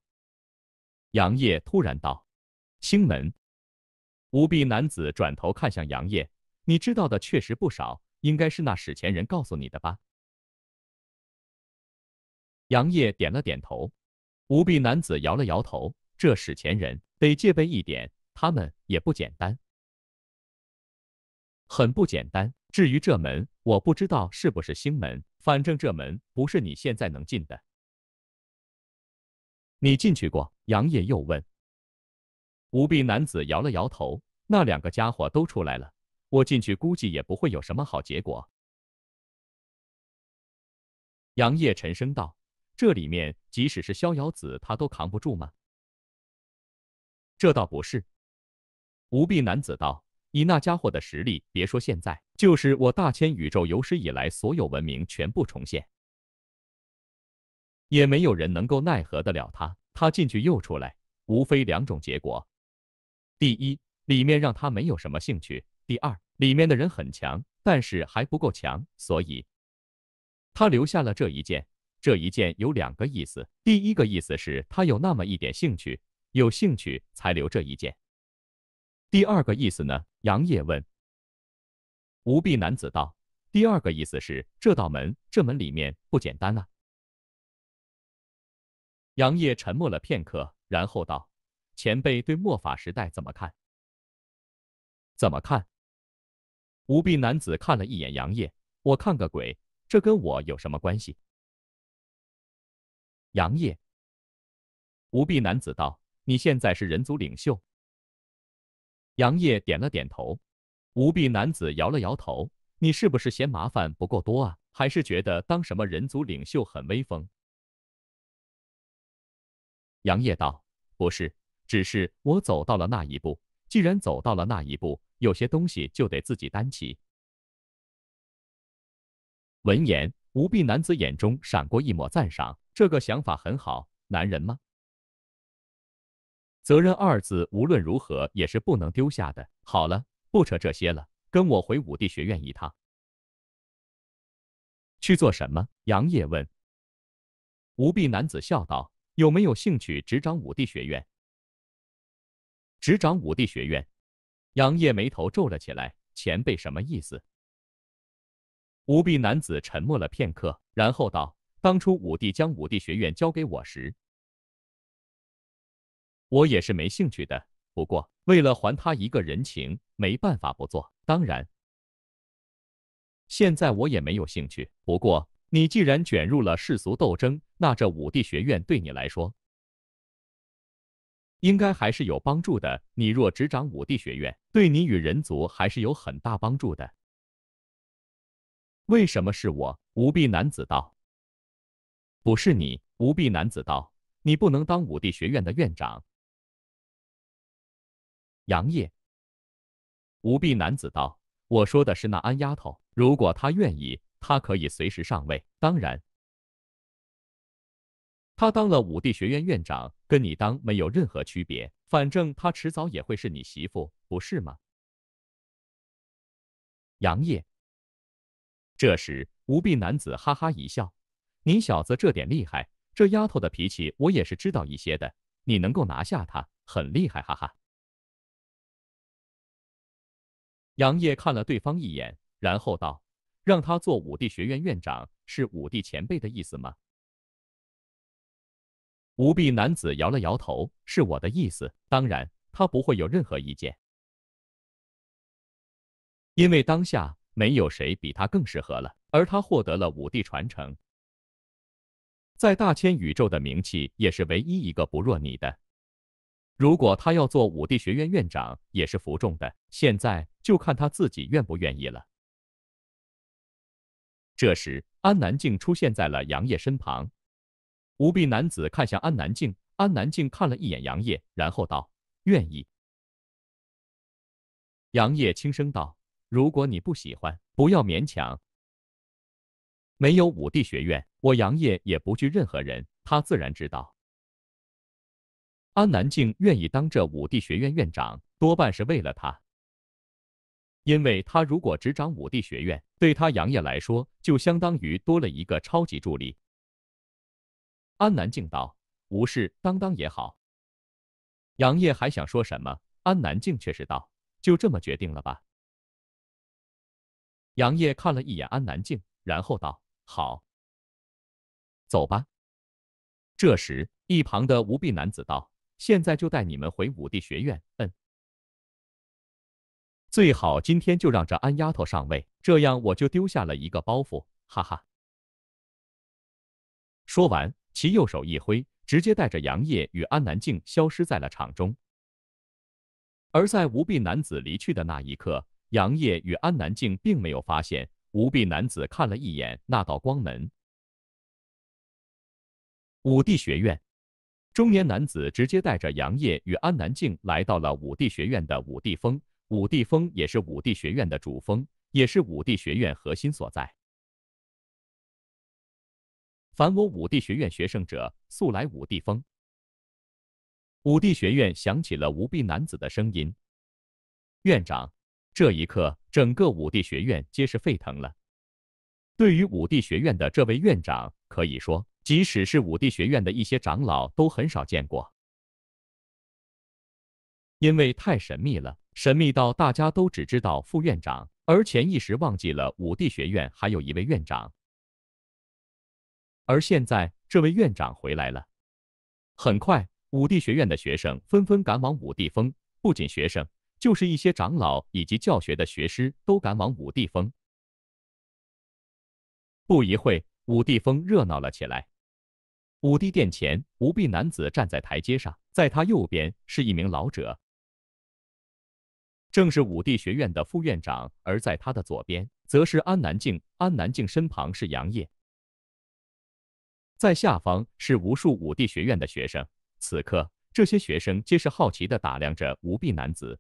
Speaker 1: 杨业突然道：“星门。”无臂男子转头看向杨业：“你知道的确实不少，应该是那史前人告诉你的吧？”杨业点了点头，无臂男子摇了摇头：“这史前人得戒备一点，他们也不简单，很不简单。至于这门，我不知道是不是星门，反正这门不是你现在能进的。”“你进去过？”杨业又问。无臂男子摇了摇头：“那两个家伙都出来了，我进去估计也不会有什么好结果。”杨业沉声道。这里面，即使是逍遥子，他都扛不住吗？这倒不是。无臂男子道：“以那家伙的实力，别说现在，就是我大千宇宙有史以来所有文明全部重现，也没有人能够奈何得了他。他进去又出来，无非两种结果：第一，里面让他没有什么兴趣；第二，里面的人很强，但是还不够强，所以他留下了这一剑。”这一件有两个意思，第一个意思是，他有那么一点兴趣，有兴趣才留这一件。第二个意思呢？杨业问。无臂男子道：“第二个意思是，这道门，这门里面不简单啊。”杨业沉默了片刻，然后道：“前辈对末法时代怎么看？”“怎么看？”无臂男子看了一眼杨业，“我看个鬼，这跟我有什么关系？”杨业，无臂男子道：“你现在是人族领袖。”杨业点了点头，无臂男子摇了摇头：“你是不是嫌麻烦不够多啊？还是觉得当什么人族领袖很威风？”杨业道：“不是，只是我走到了那一步。既然走到了那一步，有些东西就得自己担起。”闻言，无臂男子眼中闪过一抹赞赏。这个想法很好，男人吗？责任二字无论如何也是不能丢下的。好了，不扯这些了，跟我回武帝学院一趟。去做什么？杨业问。无臂男子笑道：“有没有兴趣执掌武帝学院？”执掌武帝学院？杨业眉头皱了起来。前辈什么意思？无臂男子沉默了片刻，然后道。当初武帝将武帝学院交给我时，我也是没兴趣的。不过为了还他一个人情，没办法不做。当然，现在我也没有兴趣。不过你既然卷入了世俗斗争，那这武帝学院对你来说，应该还是有帮助的。你若执掌武帝学院，对你与人族还是有很大帮助的。为什么是我？武臂男子道。不是你，无臂男子道：“你不能当武帝学院的院长。”杨业，无臂男子道：“我说的是那安丫头，如果她愿意，她可以随时上位。当然，她当了武帝学院院长，跟你当没有任何区别。反正她迟早也会是你媳妇，不是吗？”杨业。这时，无臂男子哈哈一笑。你小子这点厉害，这丫头的脾气我也是知道一些的。你能够拿下她，很厉害，哈哈。杨业看了对方一眼，然后道：“让他做武帝学院院长，是武帝前辈的意思吗？”无臂男子摇了摇头：“是我的意思，当然，他不会有任何意见，因为当下没有谁比他更适合了，而他获得了武帝传承。”在大千宇宙的名气也是唯一一个不弱你的。如果他要做五帝学院院长，也是服众的。现在就看他自己愿不愿意了。这时，安南靖出现在了杨业身旁。无臂男子看向安南靖，安南靖看了一眼杨业，然后道：“愿意。”杨业轻声道：“如果你不喜欢，不要勉强。”没有武帝学院，我杨业也不惧任何人。他自然知道，安南靖愿意当这武帝学院院长，多半是为了他。因为他如果执掌武帝学院，对他杨业来说，就相当于多了一个超级助理。安南靖道：“无事当当也好。”杨业还想说什么，安南靖却是道：“就这么决定了吧。”杨业看了一眼安南靖，然后道。好，走吧。这时，一旁的无臂男子道：“现在就带你们回武帝学院。”嗯，最好今天就让这安丫头上位，这样我就丢下了一个包袱。哈哈。说完，其右手一挥，直接带着杨业与安南静消失在了场中。而在无臂男子离去的那一刻，杨业与安南静并没有发现。无臂男子看了一眼那道光门。武帝学院，中年男子直接带着杨业与安南静来到了武帝学院的武帝峰。武帝峰也是武帝学院的主峰，也是武帝学院核心所在。凡我武帝学院学生者，速来武帝峰。武帝学院响起了无臂男子的声音：“院长。”这一刻，整个武帝学院皆是沸腾了。对于武帝学院的这位院长，可以说，即使是武帝学院的一些长老都很少见过，因为太神秘了，神秘到大家都只知道副院长，而潜意识忘记了武帝学院还有一位院长。而现在，这位院长回来了。很快，武帝学院的学生纷纷赶往武帝峰，不仅学生。就是一些长老以及教学的学师都赶往五帝峰。不一会武五帝峰热闹了起来。五帝殿前，无臂男子站在台阶上，在他右边是一名老者，正是五帝学院的副院长。而在他的左边，则是安南靖，安南靖身旁是杨业。在下方是无数五帝学院的学生，此刻这些学生皆是好奇地打量着无臂男子。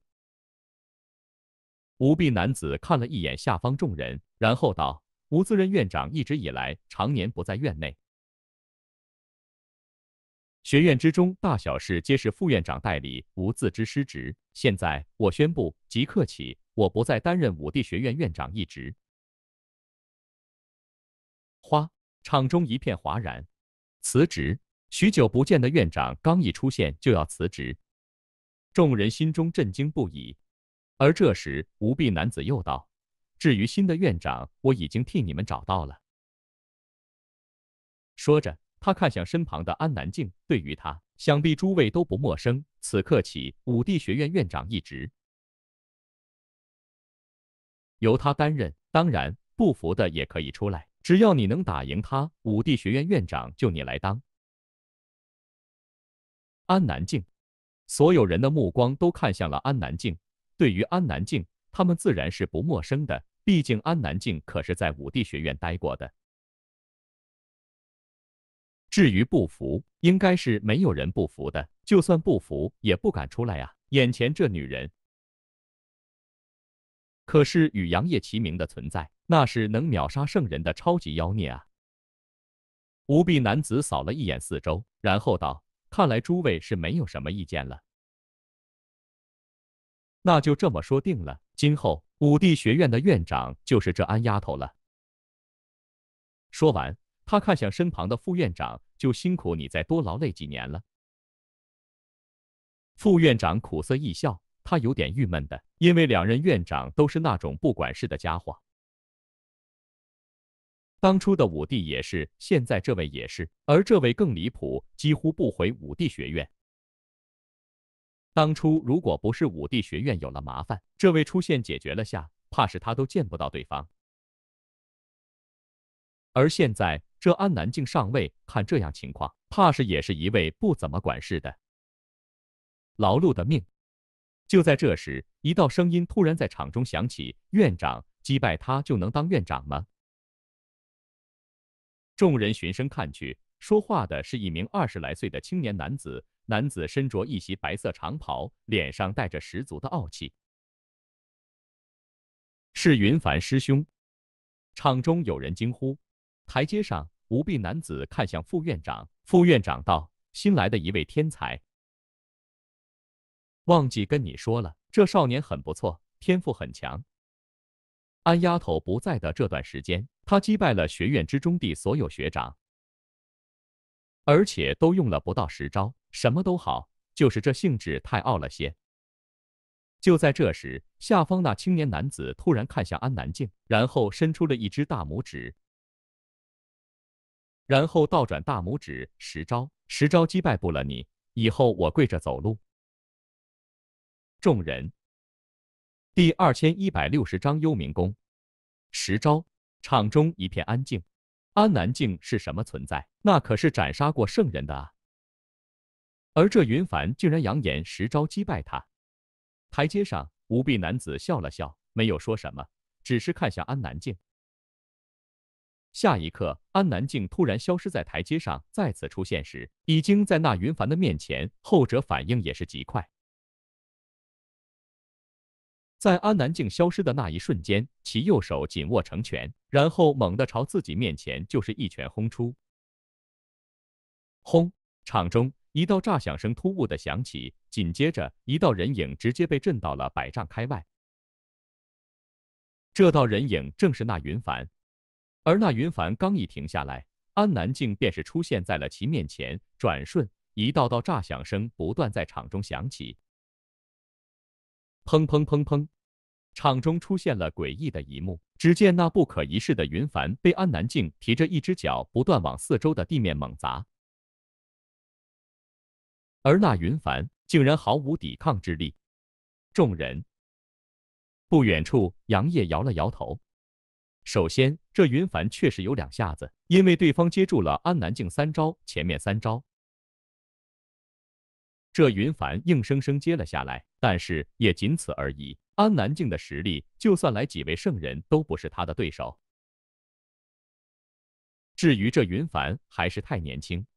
Speaker 1: 无臂男子看了一眼下方众人，然后道：“无自任院长一直以来常年不在院内，学院之中大小事皆是副院长代理。无自之失职，现在我宣布，即刻起，我不再担任武帝学院院长一职。”哗！场中一片哗然。辞职！许久不见的院长刚一出现就要辞职，众人心中震惊不已。而这时，无臂男子又道：“至于新的院长，我已经替你们找到了。”说着，他看向身旁的安南静，对于他，想必诸位都不陌生。此刻起，武帝学院院长一职由他担任。当然，不服的也可以出来，只要你能打赢他，武帝学院院长就你来当。安南静，所有人的目光都看向了安南静。对于安南静，他们自然是不陌生的。毕竟安南静可是在武帝学院待过的。至于不服，应该是没有人不服的。就算不服，也不敢出来啊！眼前这女人可是与杨业齐名的存在，那是能秒杀圣人的超级妖孽啊！无臂男子扫了一眼四周，然后道：“看来诸位是没有什么意见了。”那就这么说定了，今后武帝学院的院长就是这安丫头了。说完，他看向身旁的副院长，就辛苦你再多劳累几年了。副院长苦涩一笑，他有点郁闷的，因为两任院长都是那种不管事的家伙。当初的武帝也是，现在这位也是，而这位更离谱，几乎不回武帝学院。当初如果不是武帝学院有了麻烦，这位出现解决了下，怕是他都见不到对方。而现在这安南靖上位，看这样情况，怕是也是一位不怎么管事的劳碌的命。就在这时，一道声音突然在场中响起：“院长，击败他就能当院长吗？”众人循声看去，说话的是一名二十来岁的青年男子。男子身着一袭白色长袍，脸上带着十足的傲气。是云凡师兄。场中有人惊呼。台阶上，无臂男子看向副院长。副院长道：“新来的一位天才，忘记跟你说了，这少年很不错，天赋很强。安丫头不在的这段时间，他击败了学院之中的所有学长。”而且都用了不到十招，什么都好，就是这性质太傲了些。就在这时，下方那青年男子突然看向安南静，然后伸出了一只大拇指，然后倒转大拇指，十招，十招击败不了你，以后我跪着走路。众人第二千一百六十章幽冥宫，十招，场中一片安静。安南境是什么存在？那可是斩杀过圣人的啊！而这云凡竟然扬言十招击败他。台阶上，无臂男子笑了笑，没有说什么，只是看向安南境。下一刻，安南境突然消失在台阶上，再次出现时，已经在那云凡的面前。后者反应也是极快。在安南静消失的那一瞬间，其右手紧握成拳，然后猛地朝自己面前就是一拳轰出。轰！场中一道炸响声突兀的响起，紧接着一道人影直接被震到了百丈开外。这道人影正是那云凡。而那云凡刚一停下来，安南静便是出现在了其面前，转瞬一道道炸响声不断在场中响起。砰砰砰砰！场中出现了诡异的一幕，只见那不可一世的云凡被安南静提着一只脚，不断往四周的地面猛砸，而那云凡竟然毫无抵抗之力。众人不远处，杨业摇了摇头。首先，这云凡确实有两下子，因为对方接住了安南静三招，前面三招，这云凡硬生生接了下来。但是也仅此而已。安南靖的实力，就算来几位圣人都不是他的对手。至于这云凡，还是太年轻。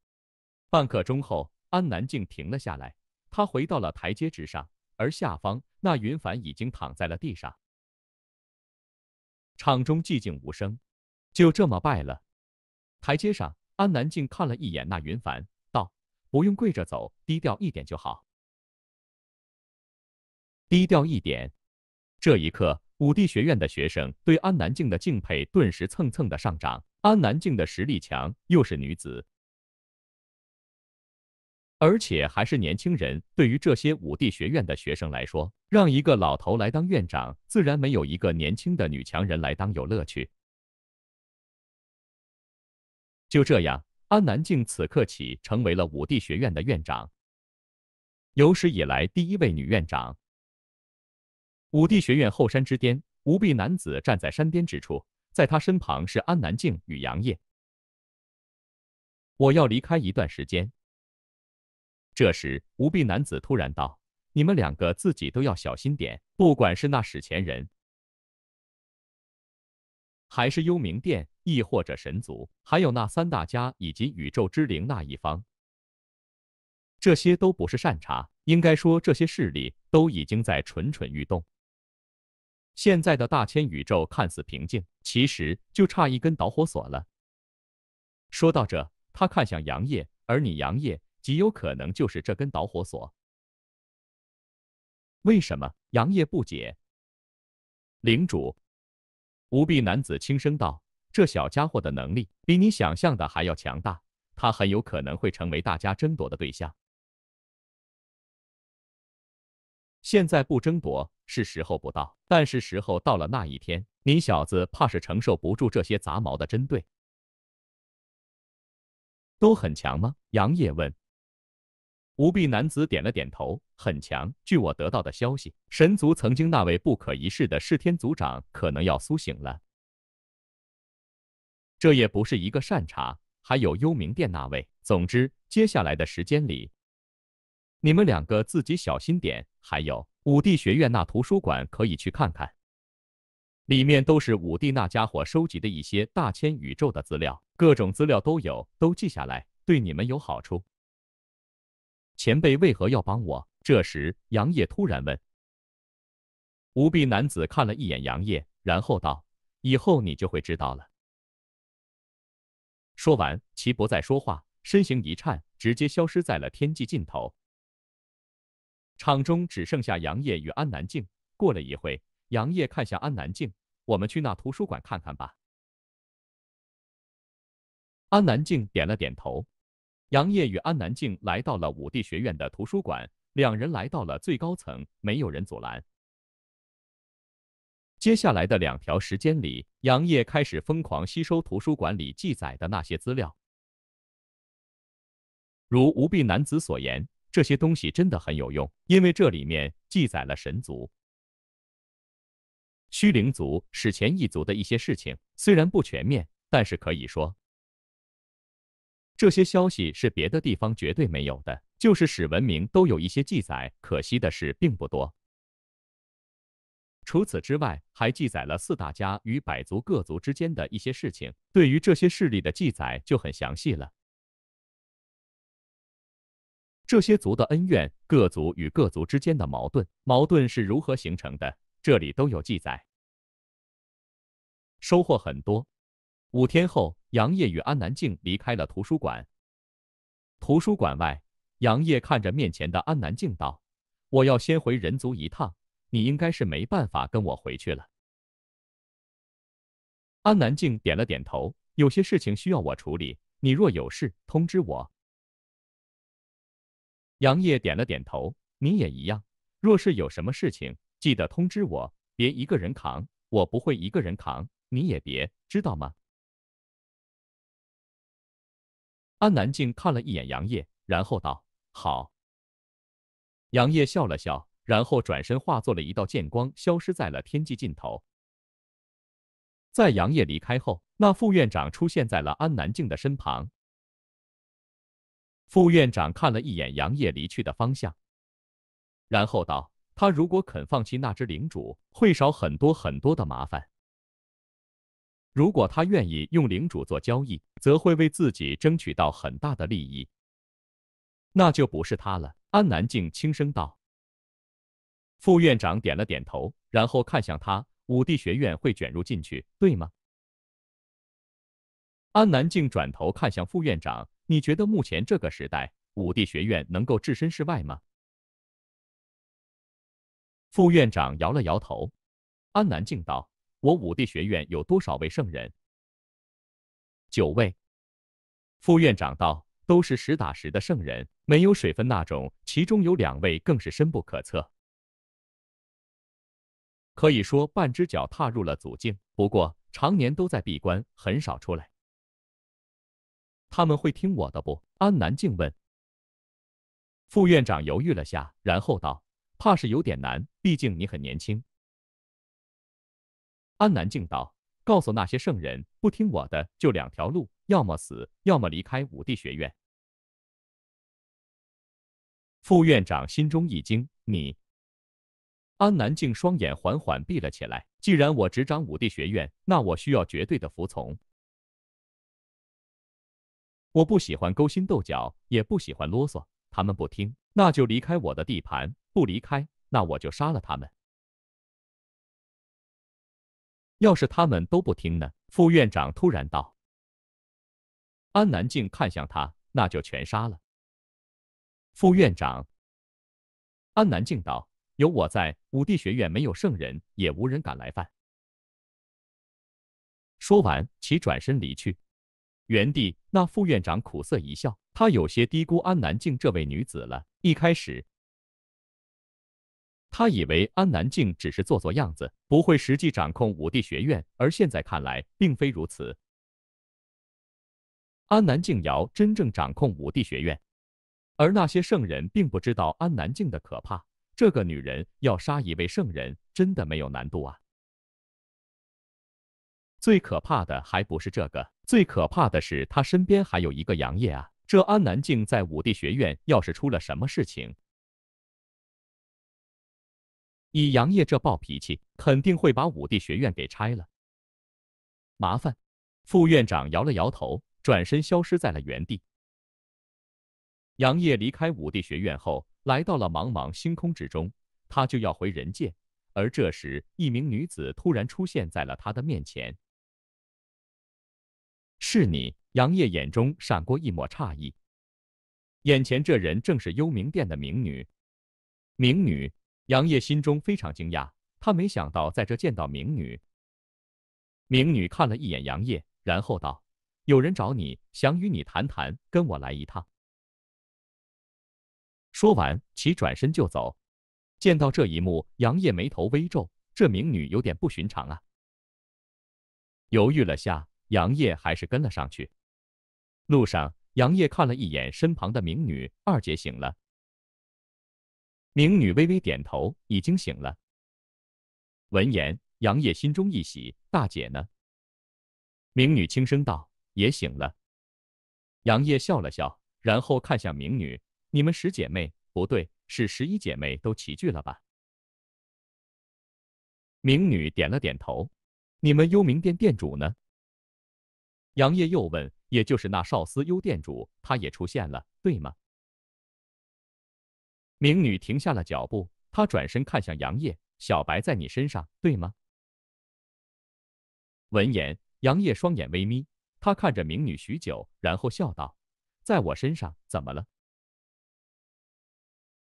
Speaker 1: 半刻钟后，安南靖停了下来，他回到了台阶之上，而下方那云凡已经躺在了地上。场中寂静无声，就这么败了。台阶上，安南靖看了一眼那云凡，道：“不用跪着走，低调一点就好。”低调一点。这一刻，武帝学院的学生对安南静的敬佩顿时蹭蹭的上涨。安南静的实力强，又是女子，而且还是年轻人。对于这些武帝学院的学生来说，让一个老头来当院长，自然没有一个年轻的女强人来当有乐趣。就这样，安南静此刻起成为了武帝学院的院长，有史以来第一位女院长。武帝学院后山之巅，无臂男子站在山巅之处，在他身旁是安南靖与杨业。我要离开一段时间。这时，无臂男子突然道：“你们两个自己都要小心点，不管是那史前人，还是幽冥殿，亦或者神族，还有那三大家以及宇宙之灵那一方，这些都不是善茬。应该说，这些势力都已经在蠢蠢欲动。”现在的大千宇宙看似平静，其实就差一根导火索了。说到这，他看向杨业，而你杨业，极有可能就是这根导火索。为什么？杨业不解。领主，无臂男子轻声道：“这小家伙的能力比你想象的还要强大，他很有可能会成为大家争夺的对象。”现在不争夺是时候不到，但是时候到了那一天，你小子怕是承受不住这些杂毛的针对。都很强吗？杨业问。无臂男子点了点头，很强。据我得到的消息，神族曾经那位不可一世的弑天族长可能要苏醒了。这也不是一个善茬，还有幽冥殿那位。总之，接下来的时间里。你们两个自己小心点，还有武帝学院那图书馆可以去看看，里面都是武帝那家伙收集的一些大千宇宙的资料，各种资料都有，都记下来，对你们有好处。前辈为何要帮我？这时，杨业突然问。无臂男子看了一眼杨业，然后道：“以后你就会知道了。”说完，其不再说话，身形一颤，直接消失在了天际尽头。场中只剩下杨业与安南静。过了一会，杨业看向安南静：“我们去那图书馆看看吧。”安南静点了点头。杨业与安南静来到了武帝学院的图书馆，两人来到了最高层，没有人阻拦。接下来的两条时间里，杨业开始疯狂吸收图书馆里记载的那些资料，如无臂男子所言。这些东西真的很有用，因为这里面记载了神族、虚灵族、史前一族的一些事情。虽然不全面，但是可以说，这些消息是别的地方绝对没有的。就是史文明都有一些记载，可惜的是并不多。除此之外，还记载了四大家与百族各族之间的一些事情。对于这些事例的记载就很详细了。这些族的恩怨，各族与各族之间的矛盾，矛盾是如何形成的，这里都有记载。收获很多。五天后，杨业与安南静离开了图书馆。图书馆外，杨业看着面前的安南静道：“我要先回人族一趟，你应该是没办法跟我回去了。”安南静点了点头：“有些事情需要我处理，你若有事，通知我。”杨业点了点头，你也一样。若是有什么事情，记得通知我，别一个人扛。我不会一个人扛，你也别，知道吗？安南静看了一眼杨业，然后道：“好。”杨业笑了笑，然后转身化作了一道剑光，消失在了天际尽头。在杨业离开后，那副院长出现在了安南静的身旁。副院长看了一眼杨业离去的方向，然后道：“他如果肯放弃那只领主，会少很多很多的麻烦。如果他愿意用领主做交易，则会为自己争取到很大的利益。那就不是他了。”安南静轻声道。副院长点了点头，然后看向他：“武帝学院会卷入进去，对吗？”安南静转头看向副院长。你觉得目前这个时代，武帝学院能够置身事外吗？副院长摇了摇头。安南静道：“我武帝学院有多少位圣人？”九位。副院长道：“都是实打实的圣人，没有水分那种。其中有两位更是深不可测，可以说半只脚踏入了祖境。不过常年都在闭关，很少出来。”他们会听我的不？安南静问。副院长犹豫了下，然后道：“怕是有点难，毕竟你很年轻。”安南静道：“告诉那些圣人，不听我的就两条路，要么死，要么离开武帝学院。”副院长心中一惊。你……安南静双眼缓缓闭了起来。既然我执掌武帝学院，那我需要绝对的服从。我不喜欢勾心斗角，也不喜欢啰嗦。他们不听，那就离开我的地盘；不离开，那我就杀了他们。要是他们都不听呢？副院长突然道。安南静看向他，那就全杀了。副院长，安南静道：“有我在，武帝学院没有圣人，也无人敢来犯。”说完，其转身离去。元帝那副院长苦涩一笑，他有些低估安南静这位女子了。一开始，他以为安南静只是做做样子，不会实际掌控武帝学院，而现在看来，并非如此。安南静瑶真正掌控武帝学院，而那些圣人并不知道安南静的可怕。这个女人要杀一位圣人，真的没有难度啊！最可怕的还不是这个。最可怕的是，他身边还有一个杨业啊！这安南靖在武帝学院要是出了什么事情，以杨业这暴脾气，肯定会把武帝学院给拆了。麻烦，副院长摇了摇头，转身消失在了原地。杨业离开武帝学院后，来到了茫茫星空之中，他就要回人界。而这时，一名女子突然出现在了他的面前。是你，杨业眼中闪过一抹诧异，眼前这人正是幽冥殿的冥女。冥女，杨业心中非常惊讶，他没想到在这见到冥女。明女看了一眼杨业，然后道：“有人找你，想与你谈谈，跟我来一趟。”说完，其转身就走。见到这一幕，杨业眉头微皱，这名女有点不寻常啊。犹豫了下。杨业还是跟了上去。路上，杨业看了一眼身旁的明女二姐醒了。明女微微点头，已经醒了。闻言，杨业心中一喜。大姐呢？明女轻声道：“也醒了。”杨业笑了笑，然后看向明女：“你们十姐妹，不对，是十一姐妹，都齐聚了吧？”明女点了点头：“你们幽冥殿殿主呢？”杨业又问：“也就是那少司幽店主，他也出现了，对吗？”明女停下了脚步，她转身看向杨业：“小白在你身上，对吗？”闻言，杨业双眼微眯，他看着明女许久，然后笑道：“在我身上，怎么了？”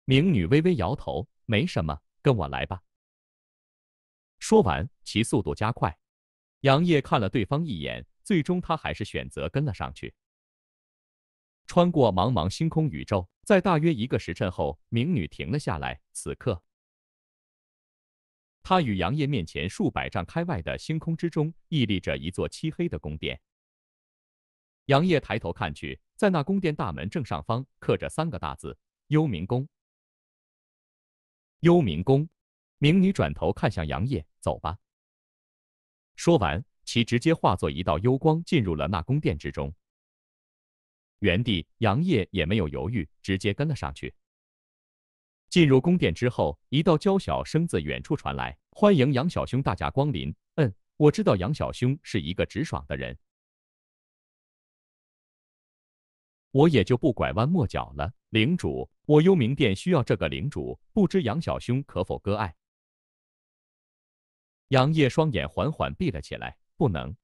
Speaker 1: 明女微微摇头：“没什么，跟我来吧。”说完，其速度加快。杨业看了对方一眼。最终，他还是选择跟了上去。穿过茫茫星空宇宙，在大约一个时辰后，明女停了下来。此刻，她与杨业面前数百丈开外的星空之中，屹立着一座漆黑的宫殿。杨业抬头看去，在那宫殿大门正上方刻着三个大字：幽冥宫。幽冥宫，明女转头看向杨业：“走吧。”说完。其直接化作一道幽光，进入了那宫殿之中。原地，杨业也没有犹豫，直接跟了上去。进入宫殿之后，一道娇小声自远处传来：“欢迎杨小兄大驾光临。”“嗯，我知道杨小兄是一个直爽的人，我也就不拐弯抹角了。”“领主，我幽冥殿需要这个领主，不知杨小兄可否割爱？”杨业双眼缓缓闭了起来。不能。